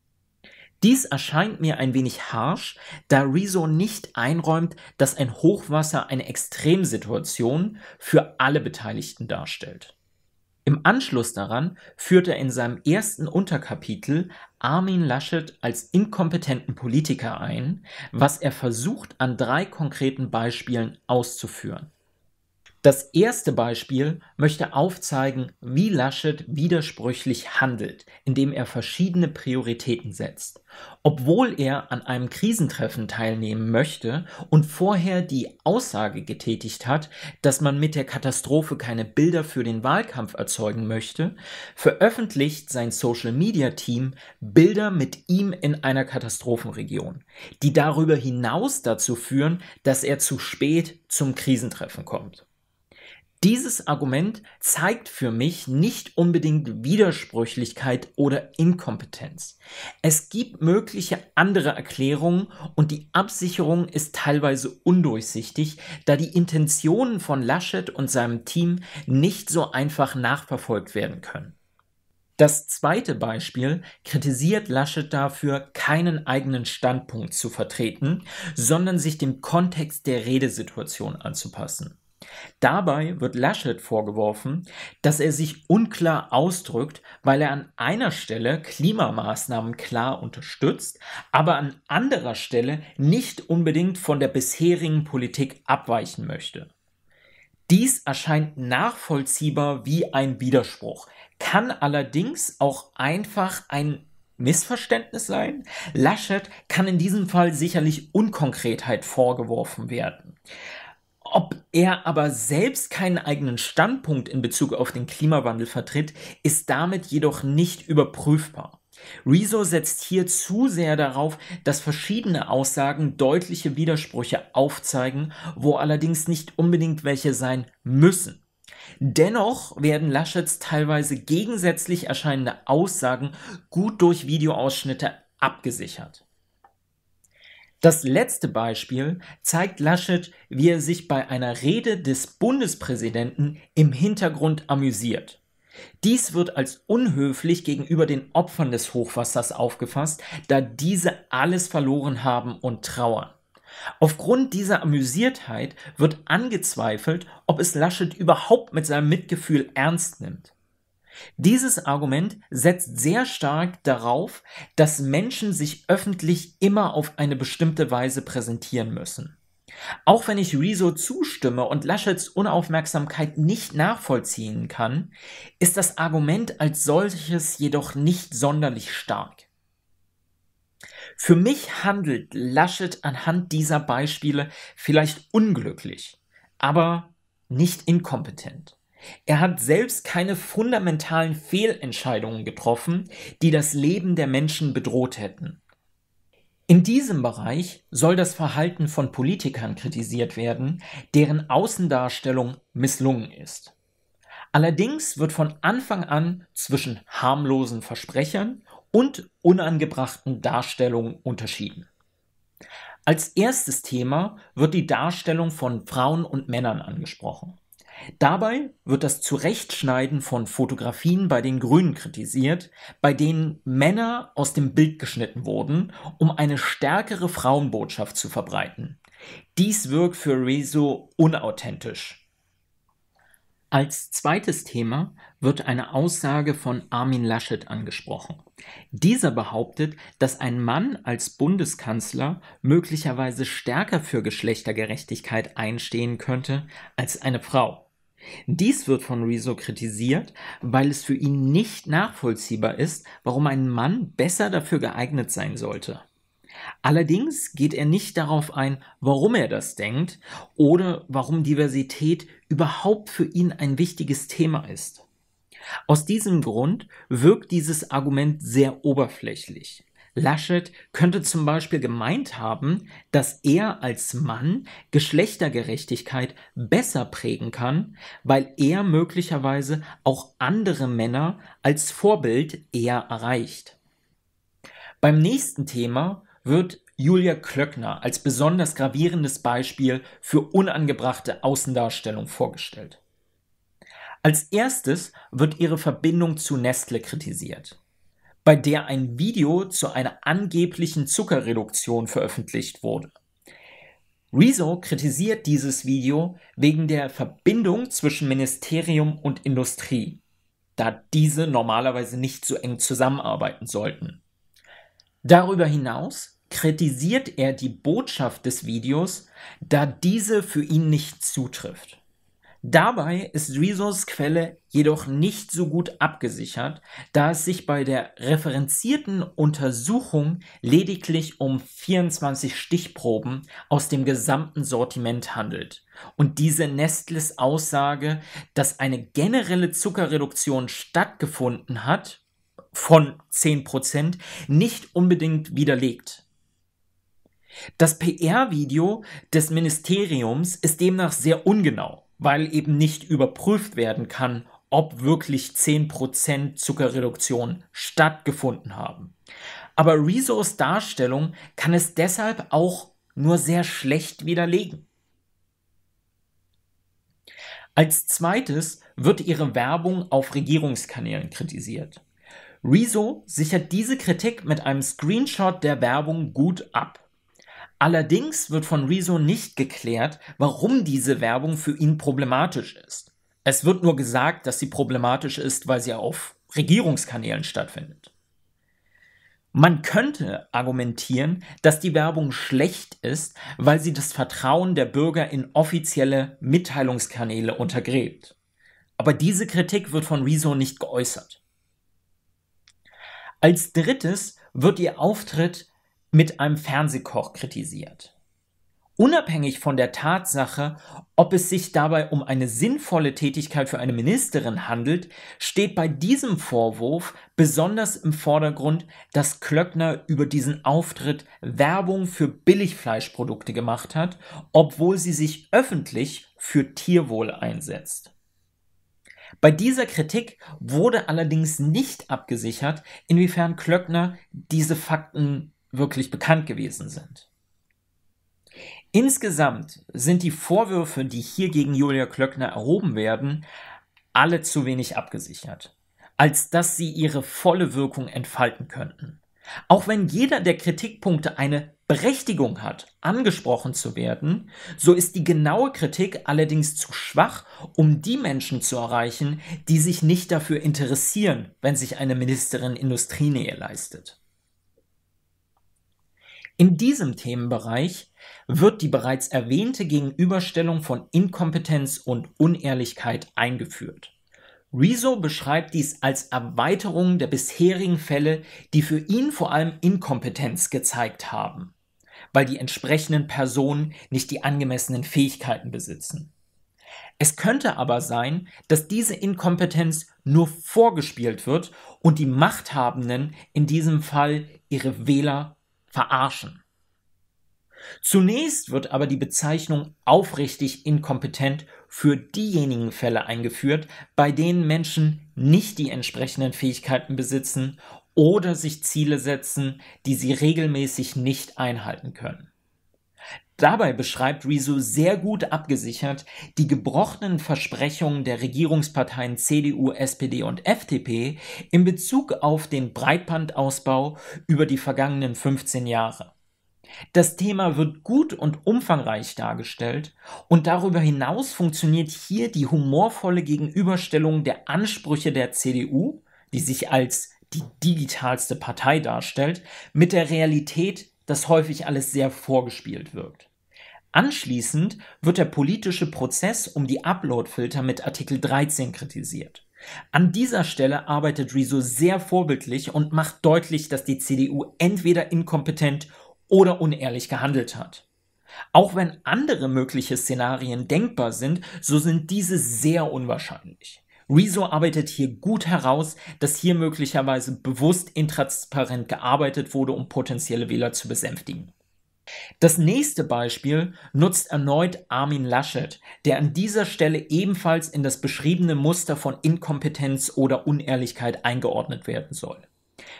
Dies erscheint mir ein wenig harsch, da Rezo nicht einräumt, dass ein Hochwasser eine Extremsituation für alle Beteiligten darstellt. Im Anschluss daran führt er in seinem ersten Unterkapitel Armin Laschet als inkompetenten Politiker ein, was er versucht an drei konkreten Beispielen auszuführen. Das erste Beispiel möchte aufzeigen, wie Laschet widersprüchlich handelt, indem er verschiedene Prioritäten setzt. Obwohl er an einem Krisentreffen teilnehmen möchte und vorher die Aussage getätigt hat, dass man mit der Katastrophe keine Bilder für den Wahlkampf erzeugen möchte, veröffentlicht sein Social-Media-Team Bilder mit ihm in einer Katastrophenregion, die darüber hinaus dazu führen, dass er zu spät zum Krisentreffen kommt. Dieses Argument zeigt für mich nicht unbedingt Widersprüchlichkeit oder Inkompetenz. Es gibt mögliche andere Erklärungen und die Absicherung ist teilweise undurchsichtig, da die Intentionen von Laschet und seinem Team nicht so einfach nachverfolgt werden können. Das zweite Beispiel kritisiert Laschet dafür, keinen eigenen Standpunkt zu vertreten, sondern sich dem Kontext der Redesituation anzupassen. Dabei wird Laschet vorgeworfen, dass er sich unklar ausdrückt, weil er an einer Stelle Klimamaßnahmen klar unterstützt, aber an anderer Stelle nicht unbedingt von der bisherigen Politik abweichen möchte. Dies erscheint nachvollziehbar wie ein Widerspruch, kann allerdings auch einfach ein Missverständnis sein. Laschet kann in diesem Fall sicherlich Unkonkretheit vorgeworfen werden. Ob er aber selbst keinen eigenen Standpunkt in Bezug auf den Klimawandel vertritt, ist damit jedoch nicht überprüfbar. Rezo setzt hier zu sehr darauf, dass verschiedene Aussagen deutliche Widersprüche aufzeigen, wo allerdings nicht unbedingt welche sein müssen. Dennoch werden Laschets teilweise gegensätzlich erscheinende Aussagen gut durch Videoausschnitte abgesichert. Das letzte Beispiel zeigt Laschet, wie er sich bei einer Rede des Bundespräsidenten im Hintergrund amüsiert. Dies wird als unhöflich gegenüber den Opfern des Hochwassers aufgefasst, da diese alles verloren haben und trauern. Aufgrund dieser Amüsiertheit wird angezweifelt, ob es Laschet überhaupt mit seinem Mitgefühl ernst nimmt. Dieses Argument setzt sehr stark darauf, dass Menschen sich öffentlich immer auf eine bestimmte Weise präsentieren müssen. Auch wenn ich Riso zustimme und Laschets Unaufmerksamkeit nicht nachvollziehen kann, ist das Argument als solches jedoch nicht sonderlich stark. Für mich handelt Laschet anhand dieser Beispiele vielleicht unglücklich, aber nicht inkompetent. Er hat selbst keine fundamentalen Fehlentscheidungen getroffen, die das Leben der Menschen bedroht hätten. In diesem Bereich soll das Verhalten von Politikern kritisiert werden, deren Außendarstellung misslungen ist. Allerdings wird von Anfang an zwischen harmlosen Versprechern und unangebrachten Darstellungen unterschieden. Als erstes Thema wird die Darstellung von Frauen und Männern angesprochen. Dabei wird das Zurechtschneiden von Fotografien bei den Grünen kritisiert, bei denen Männer aus dem Bild geschnitten wurden, um eine stärkere Frauenbotschaft zu verbreiten. Dies wirkt für Rezo unauthentisch. Als zweites Thema wird eine Aussage von Armin Laschet angesprochen. Dieser behauptet, dass ein Mann als Bundeskanzler möglicherweise stärker für Geschlechtergerechtigkeit einstehen könnte als eine Frau. Dies wird von Rezo kritisiert, weil es für ihn nicht nachvollziehbar ist, warum ein Mann besser dafür geeignet sein sollte. Allerdings geht er nicht darauf ein, warum er das denkt oder warum Diversität überhaupt für ihn ein wichtiges Thema ist. Aus diesem Grund wirkt dieses Argument sehr oberflächlich. Laschet könnte zum Beispiel gemeint haben, dass er als Mann Geschlechtergerechtigkeit besser prägen kann, weil er möglicherweise auch andere Männer als Vorbild eher erreicht. Beim nächsten Thema wird Julia Klöckner als besonders gravierendes Beispiel für unangebrachte Außendarstellung vorgestellt. Als erstes wird ihre Verbindung zu Nestle kritisiert bei der ein Video zu einer angeblichen Zuckerreduktion veröffentlicht wurde. Rezo kritisiert dieses Video wegen der Verbindung zwischen Ministerium und Industrie, da diese normalerweise nicht so eng zusammenarbeiten sollten. Darüber hinaus kritisiert er die Botschaft des Videos, da diese für ihn nicht zutrifft. Dabei ist Rezos Quelle jedoch nicht so gut abgesichert, da es sich bei der referenzierten Untersuchung lediglich um 24 Stichproben aus dem gesamten Sortiment handelt und diese Nestles Aussage, dass eine generelle Zuckerreduktion stattgefunden hat, von 10%, nicht unbedingt widerlegt. Das PR-Video des Ministeriums ist demnach sehr ungenau weil eben nicht überprüft werden kann, ob wirklich 10% Zuckerreduktion stattgefunden haben. Aber Rezos Darstellung kann es deshalb auch nur sehr schlecht widerlegen. Als zweites wird ihre Werbung auf Regierungskanälen kritisiert. Rezo sichert diese Kritik mit einem Screenshot der Werbung gut ab. Allerdings wird von Rezo nicht geklärt, warum diese Werbung für ihn problematisch ist. Es wird nur gesagt, dass sie problematisch ist, weil sie auf Regierungskanälen stattfindet. Man könnte argumentieren, dass die Werbung schlecht ist, weil sie das Vertrauen der Bürger in offizielle Mitteilungskanäle untergräbt. Aber diese Kritik wird von Rezo nicht geäußert. Als drittes wird ihr Auftritt mit einem Fernsehkoch kritisiert. Unabhängig von der Tatsache, ob es sich dabei um eine sinnvolle Tätigkeit für eine Ministerin handelt, steht bei diesem Vorwurf besonders im Vordergrund, dass Klöckner über diesen Auftritt Werbung für Billigfleischprodukte gemacht hat, obwohl sie sich öffentlich für Tierwohl einsetzt. Bei dieser Kritik wurde allerdings nicht abgesichert, inwiefern Klöckner diese Fakten wirklich bekannt gewesen sind. Insgesamt sind die Vorwürfe, die hier gegen Julia Klöckner erhoben werden, alle zu wenig abgesichert, als dass sie ihre volle Wirkung entfalten könnten. Auch wenn jeder der Kritikpunkte eine Berechtigung hat, angesprochen zu werden, so ist die genaue Kritik allerdings zu schwach, um die Menschen zu erreichen, die sich nicht dafür interessieren, wenn sich eine Ministerin Industrienähe leistet. In diesem Themenbereich wird die bereits erwähnte Gegenüberstellung von Inkompetenz und Unehrlichkeit eingeführt. Rezo beschreibt dies als Erweiterung der bisherigen Fälle, die für ihn vor allem Inkompetenz gezeigt haben, weil die entsprechenden Personen nicht die angemessenen Fähigkeiten besitzen. Es könnte aber sein, dass diese Inkompetenz nur vorgespielt wird und die Machthabenden in diesem Fall ihre Wähler verarschen. Zunächst wird aber die Bezeichnung aufrichtig inkompetent für diejenigen Fälle eingeführt, bei denen Menschen nicht die entsprechenden Fähigkeiten besitzen oder sich Ziele setzen, die sie regelmäßig nicht einhalten können. Dabei beschreibt Rezo sehr gut abgesichert die gebrochenen Versprechungen der Regierungsparteien CDU, SPD und FDP in Bezug auf den Breitbandausbau über die vergangenen 15 Jahre. Das Thema wird gut und umfangreich dargestellt und darüber hinaus funktioniert hier die humorvolle Gegenüberstellung der Ansprüche der CDU, die sich als die digitalste Partei darstellt, mit der Realität dass häufig alles sehr vorgespielt wirkt. Anschließend wird der politische Prozess um die Uploadfilter mit Artikel 13 kritisiert. An dieser Stelle arbeitet Rezo sehr vorbildlich und macht deutlich, dass die CDU entweder inkompetent oder unehrlich gehandelt hat. Auch wenn andere mögliche Szenarien denkbar sind, so sind diese sehr unwahrscheinlich. Rezo arbeitet hier gut heraus, dass hier möglicherweise bewusst intransparent gearbeitet wurde, um potenzielle Wähler zu besänftigen. Das nächste Beispiel nutzt erneut Armin Laschet, der an dieser Stelle ebenfalls in das beschriebene Muster von Inkompetenz oder Unehrlichkeit eingeordnet werden soll.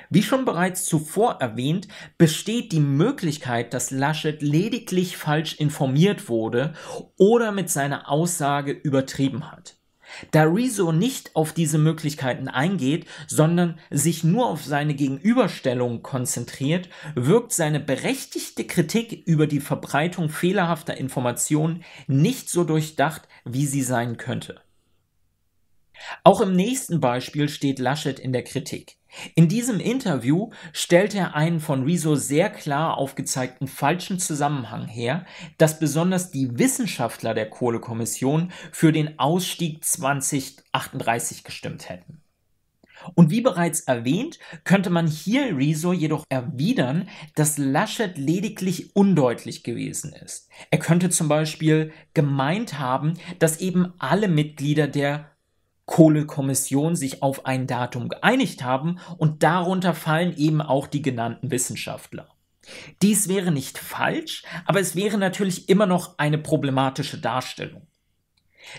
Wie schon bereits zuvor erwähnt, besteht die Möglichkeit, dass Laschet lediglich falsch informiert wurde oder mit seiner Aussage übertrieben hat. Da Rezo nicht auf diese Möglichkeiten eingeht, sondern sich nur auf seine Gegenüberstellung konzentriert, wirkt seine berechtigte Kritik über die Verbreitung fehlerhafter Informationen nicht so durchdacht, wie sie sein könnte. Auch im nächsten Beispiel steht Laschet in der Kritik. In diesem Interview stellt er einen von Riso sehr klar aufgezeigten falschen Zusammenhang her, dass besonders die Wissenschaftler der Kohlekommission für den Ausstieg 2038 gestimmt hätten. Und wie bereits erwähnt, könnte man hier Riso jedoch erwidern, dass Laschet lediglich undeutlich gewesen ist. Er könnte zum Beispiel gemeint haben, dass eben alle Mitglieder der Kohlekommission sich auf ein Datum geeinigt haben und darunter fallen eben auch die genannten Wissenschaftler. Dies wäre nicht falsch, aber es wäre natürlich immer noch eine problematische Darstellung.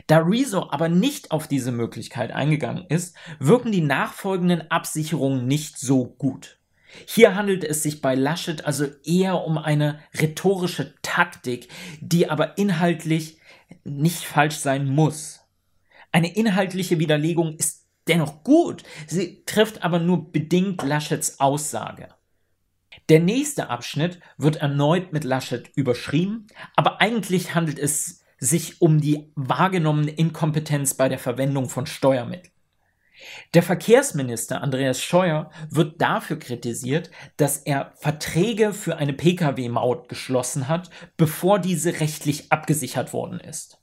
Da Rezo aber nicht auf diese Möglichkeit eingegangen ist, wirken die nachfolgenden Absicherungen nicht so gut. Hier handelt es sich bei Laschet also eher um eine rhetorische Taktik, die aber inhaltlich nicht falsch sein muss. Eine inhaltliche Widerlegung ist dennoch gut, sie trifft aber nur bedingt Laschets Aussage. Der nächste Abschnitt wird erneut mit Laschet überschrieben, aber eigentlich handelt es sich um die wahrgenommene Inkompetenz bei der Verwendung von Steuermitteln. Der Verkehrsminister Andreas Scheuer wird dafür kritisiert, dass er Verträge für eine Pkw-Maut geschlossen hat, bevor diese rechtlich abgesichert worden ist.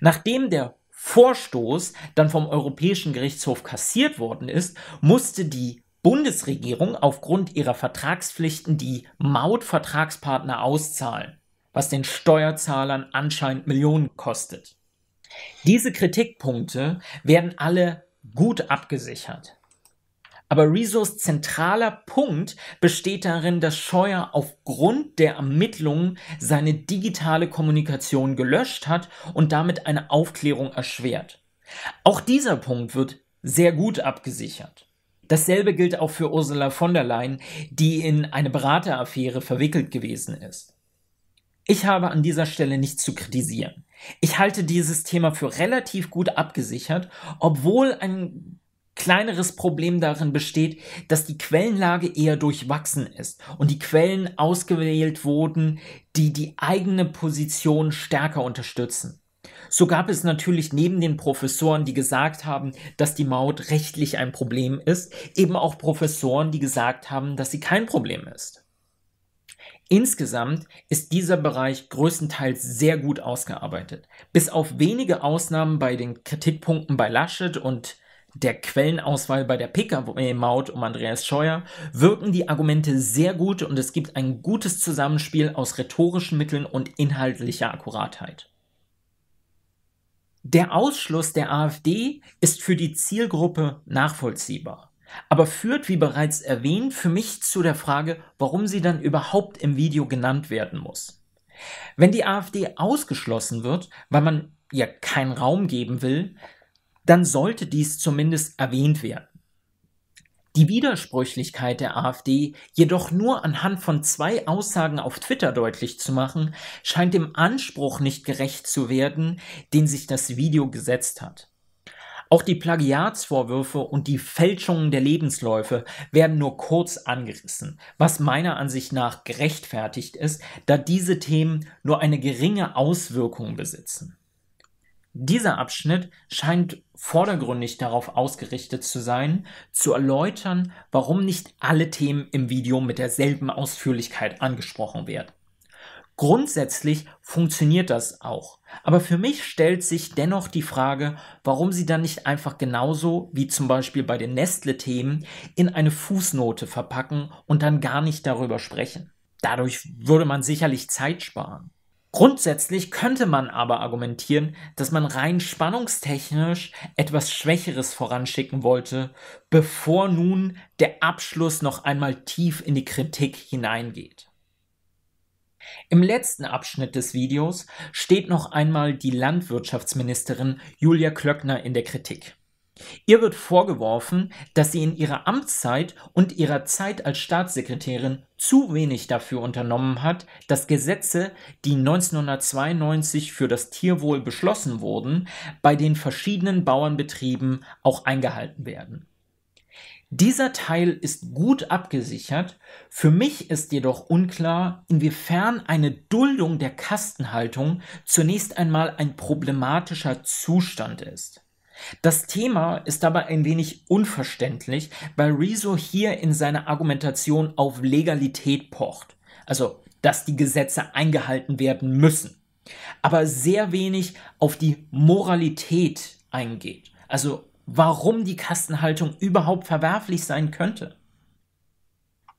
Nachdem der Vorstoß dann vom Europäischen Gerichtshof kassiert worden ist, musste die Bundesregierung aufgrund ihrer Vertragspflichten die Mautvertragspartner auszahlen, was den Steuerzahlern anscheinend Millionen kostet. Diese Kritikpunkte werden alle gut abgesichert. Aber Rezos zentraler Punkt besteht darin, dass Scheuer aufgrund der Ermittlungen seine digitale Kommunikation gelöscht hat und damit eine Aufklärung erschwert. Auch dieser Punkt wird sehr gut abgesichert. Dasselbe gilt auch für Ursula von der Leyen, die in eine Berateraffäre verwickelt gewesen ist. Ich habe an dieser Stelle nichts zu kritisieren. Ich halte dieses Thema für relativ gut abgesichert, obwohl ein kleineres Problem darin besteht, dass die Quellenlage eher durchwachsen ist und die Quellen ausgewählt wurden, die die eigene Position stärker unterstützen. So gab es natürlich neben den Professoren, die gesagt haben, dass die Maut rechtlich ein Problem ist, eben auch Professoren, die gesagt haben, dass sie kein Problem ist. Insgesamt ist dieser Bereich größtenteils sehr gut ausgearbeitet. Bis auf wenige Ausnahmen bei den Kritikpunkten bei Laschet und der Quellenauswahl bei der Pkw-Maut um Andreas Scheuer wirken die Argumente sehr gut und es gibt ein gutes Zusammenspiel aus rhetorischen Mitteln und inhaltlicher Akkuratheit. Der Ausschluss der AfD ist für die Zielgruppe nachvollziehbar, aber führt, wie bereits erwähnt, für mich zu der Frage, warum sie dann überhaupt im Video genannt werden muss. Wenn die AfD ausgeschlossen wird, weil man ihr keinen Raum geben will, dann sollte dies zumindest erwähnt werden. Die Widersprüchlichkeit der AfD jedoch nur anhand von zwei Aussagen auf Twitter deutlich zu machen, scheint dem Anspruch nicht gerecht zu werden, den sich das Video gesetzt hat. Auch die Plagiatsvorwürfe und die Fälschungen der Lebensläufe werden nur kurz angerissen, was meiner Ansicht nach gerechtfertigt ist, da diese Themen nur eine geringe Auswirkung besitzen. Dieser Abschnitt scheint vordergründig darauf ausgerichtet zu sein, zu erläutern, warum nicht alle Themen im Video mit derselben Ausführlichkeit angesprochen werden. Grundsätzlich funktioniert das auch, aber für mich stellt sich dennoch die Frage, warum sie dann nicht einfach genauso wie zum Beispiel bei den Nestle-Themen in eine Fußnote verpacken und dann gar nicht darüber sprechen. Dadurch würde man sicherlich Zeit sparen. Grundsätzlich könnte man aber argumentieren, dass man rein spannungstechnisch etwas Schwächeres voranschicken wollte, bevor nun der Abschluss noch einmal tief in die Kritik hineingeht. Im letzten Abschnitt des Videos steht noch einmal die Landwirtschaftsministerin Julia Klöckner in der Kritik. Ihr wird vorgeworfen, dass sie in ihrer Amtszeit und ihrer Zeit als Staatssekretärin zu wenig dafür unternommen hat, dass Gesetze, die 1992 für das Tierwohl beschlossen wurden, bei den verschiedenen Bauernbetrieben auch eingehalten werden. Dieser Teil ist gut abgesichert, für mich ist jedoch unklar, inwiefern eine Duldung der Kastenhaltung zunächst einmal ein problematischer Zustand ist. Das Thema ist dabei ein wenig unverständlich, weil Rezo hier in seiner Argumentation auf Legalität pocht, also dass die Gesetze eingehalten werden müssen, aber sehr wenig auf die Moralität eingeht, also warum die Kastenhaltung überhaupt verwerflich sein könnte.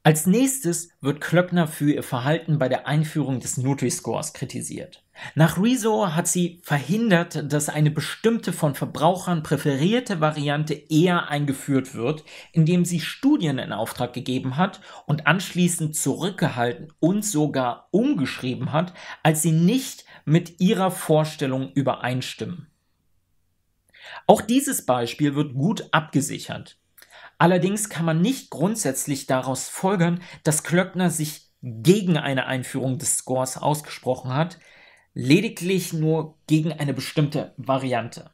Als nächstes wird Klöckner für ihr Verhalten bei der Einführung des Nutri-Scores kritisiert. Nach Rezo hat sie verhindert, dass eine bestimmte von Verbrauchern präferierte Variante eher eingeführt wird, indem sie Studien in Auftrag gegeben hat und anschließend zurückgehalten und sogar umgeschrieben hat, als sie nicht mit ihrer Vorstellung übereinstimmen. Auch dieses Beispiel wird gut abgesichert. Allerdings kann man nicht grundsätzlich daraus folgern, dass Klöckner sich gegen eine Einführung des Scores ausgesprochen hat, lediglich nur gegen eine bestimmte Variante.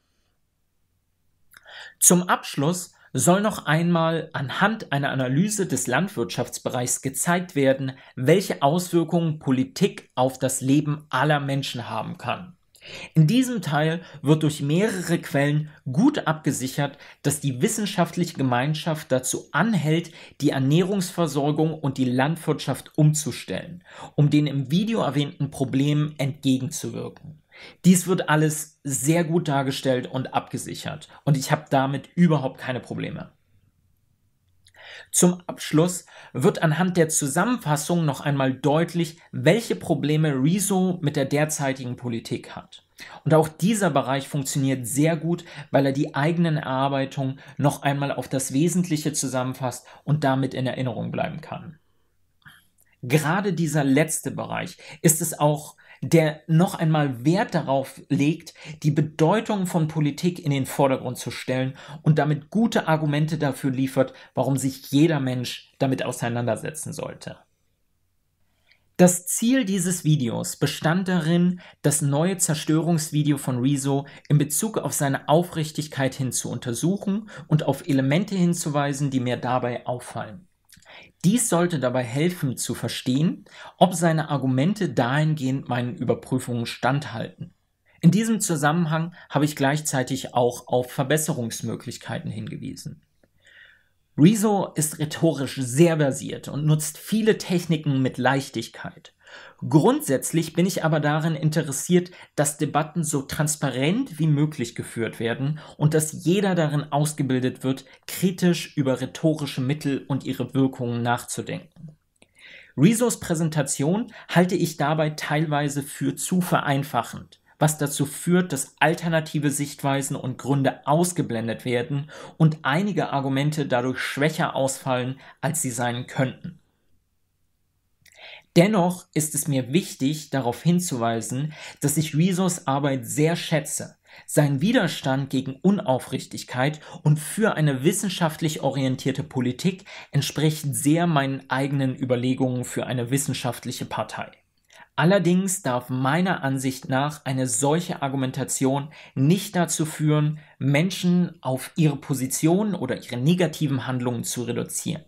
Zum Abschluss soll noch einmal anhand einer Analyse des Landwirtschaftsbereichs gezeigt werden, welche Auswirkungen Politik auf das Leben aller Menschen haben kann. In diesem Teil wird durch mehrere Quellen gut abgesichert, dass die wissenschaftliche Gemeinschaft dazu anhält, die Ernährungsversorgung und die Landwirtschaft umzustellen, um den im Video erwähnten Problemen entgegenzuwirken. Dies wird alles sehr gut dargestellt und abgesichert und ich habe damit überhaupt keine Probleme. Zum Abschluss wird anhand der Zusammenfassung noch einmal deutlich, welche Probleme Rezo mit der derzeitigen Politik hat. Und auch dieser Bereich funktioniert sehr gut, weil er die eigenen Erarbeitungen noch einmal auf das Wesentliche zusammenfasst und damit in Erinnerung bleiben kann. Gerade dieser letzte Bereich ist es auch, der noch einmal Wert darauf legt, die Bedeutung von Politik in den Vordergrund zu stellen und damit gute Argumente dafür liefert, warum sich jeder Mensch damit auseinandersetzen sollte. Das Ziel dieses Videos bestand darin, das neue Zerstörungsvideo von Rezo in Bezug auf seine Aufrichtigkeit hin zu untersuchen und auf Elemente hinzuweisen, die mir dabei auffallen. Dies sollte dabei helfen zu verstehen, ob seine Argumente dahingehend meinen Überprüfungen standhalten. In diesem Zusammenhang habe ich gleichzeitig auch auf Verbesserungsmöglichkeiten hingewiesen. Rezo ist rhetorisch sehr versiert und nutzt viele Techniken mit Leichtigkeit. Grundsätzlich bin ich aber darin interessiert, dass Debatten so transparent wie möglich geführt werden und dass jeder darin ausgebildet wird, kritisch über rhetorische Mittel und ihre Wirkungen nachzudenken. Rezos Präsentation halte ich dabei teilweise für zu vereinfachend, was dazu führt, dass alternative Sichtweisen und Gründe ausgeblendet werden und einige Argumente dadurch schwächer ausfallen, als sie sein könnten. Dennoch ist es mir wichtig, darauf hinzuweisen, dass ich Rezos Arbeit sehr schätze. Sein Widerstand gegen Unaufrichtigkeit und für eine wissenschaftlich orientierte Politik entspricht sehr meinen eigenen Überlegungen für eine wissenschaftliche Partei. Allerdings darf meiner Ansicht nach eine solche Argumentation nicht dazu führen, Menschen auf ihre Positionen oder ihre negativen Handlungen zu reduzieren.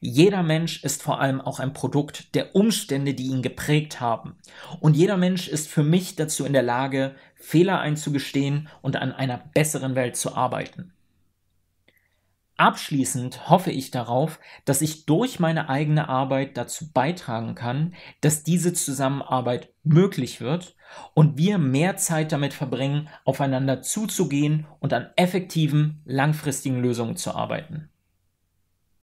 Jeder Mensch ist vor allem auch ein Produkt der Umstände, die ihn geprägt haben. Und jeder Mensch ist für mich dazu in der Lage, Fehler einzugestehen und an einer besseren Welt zu arbeiten. Abschließend hoffe ich darauf, dass ich durch meine eigene Arbeit dazu beitragen kann, dass diese Zusammenarbeit möglich wird und wir mehr Zeit damit verbringen, aufeinander zuzugehen und an effektiven, langfristigen Lösungen zu arbeiten.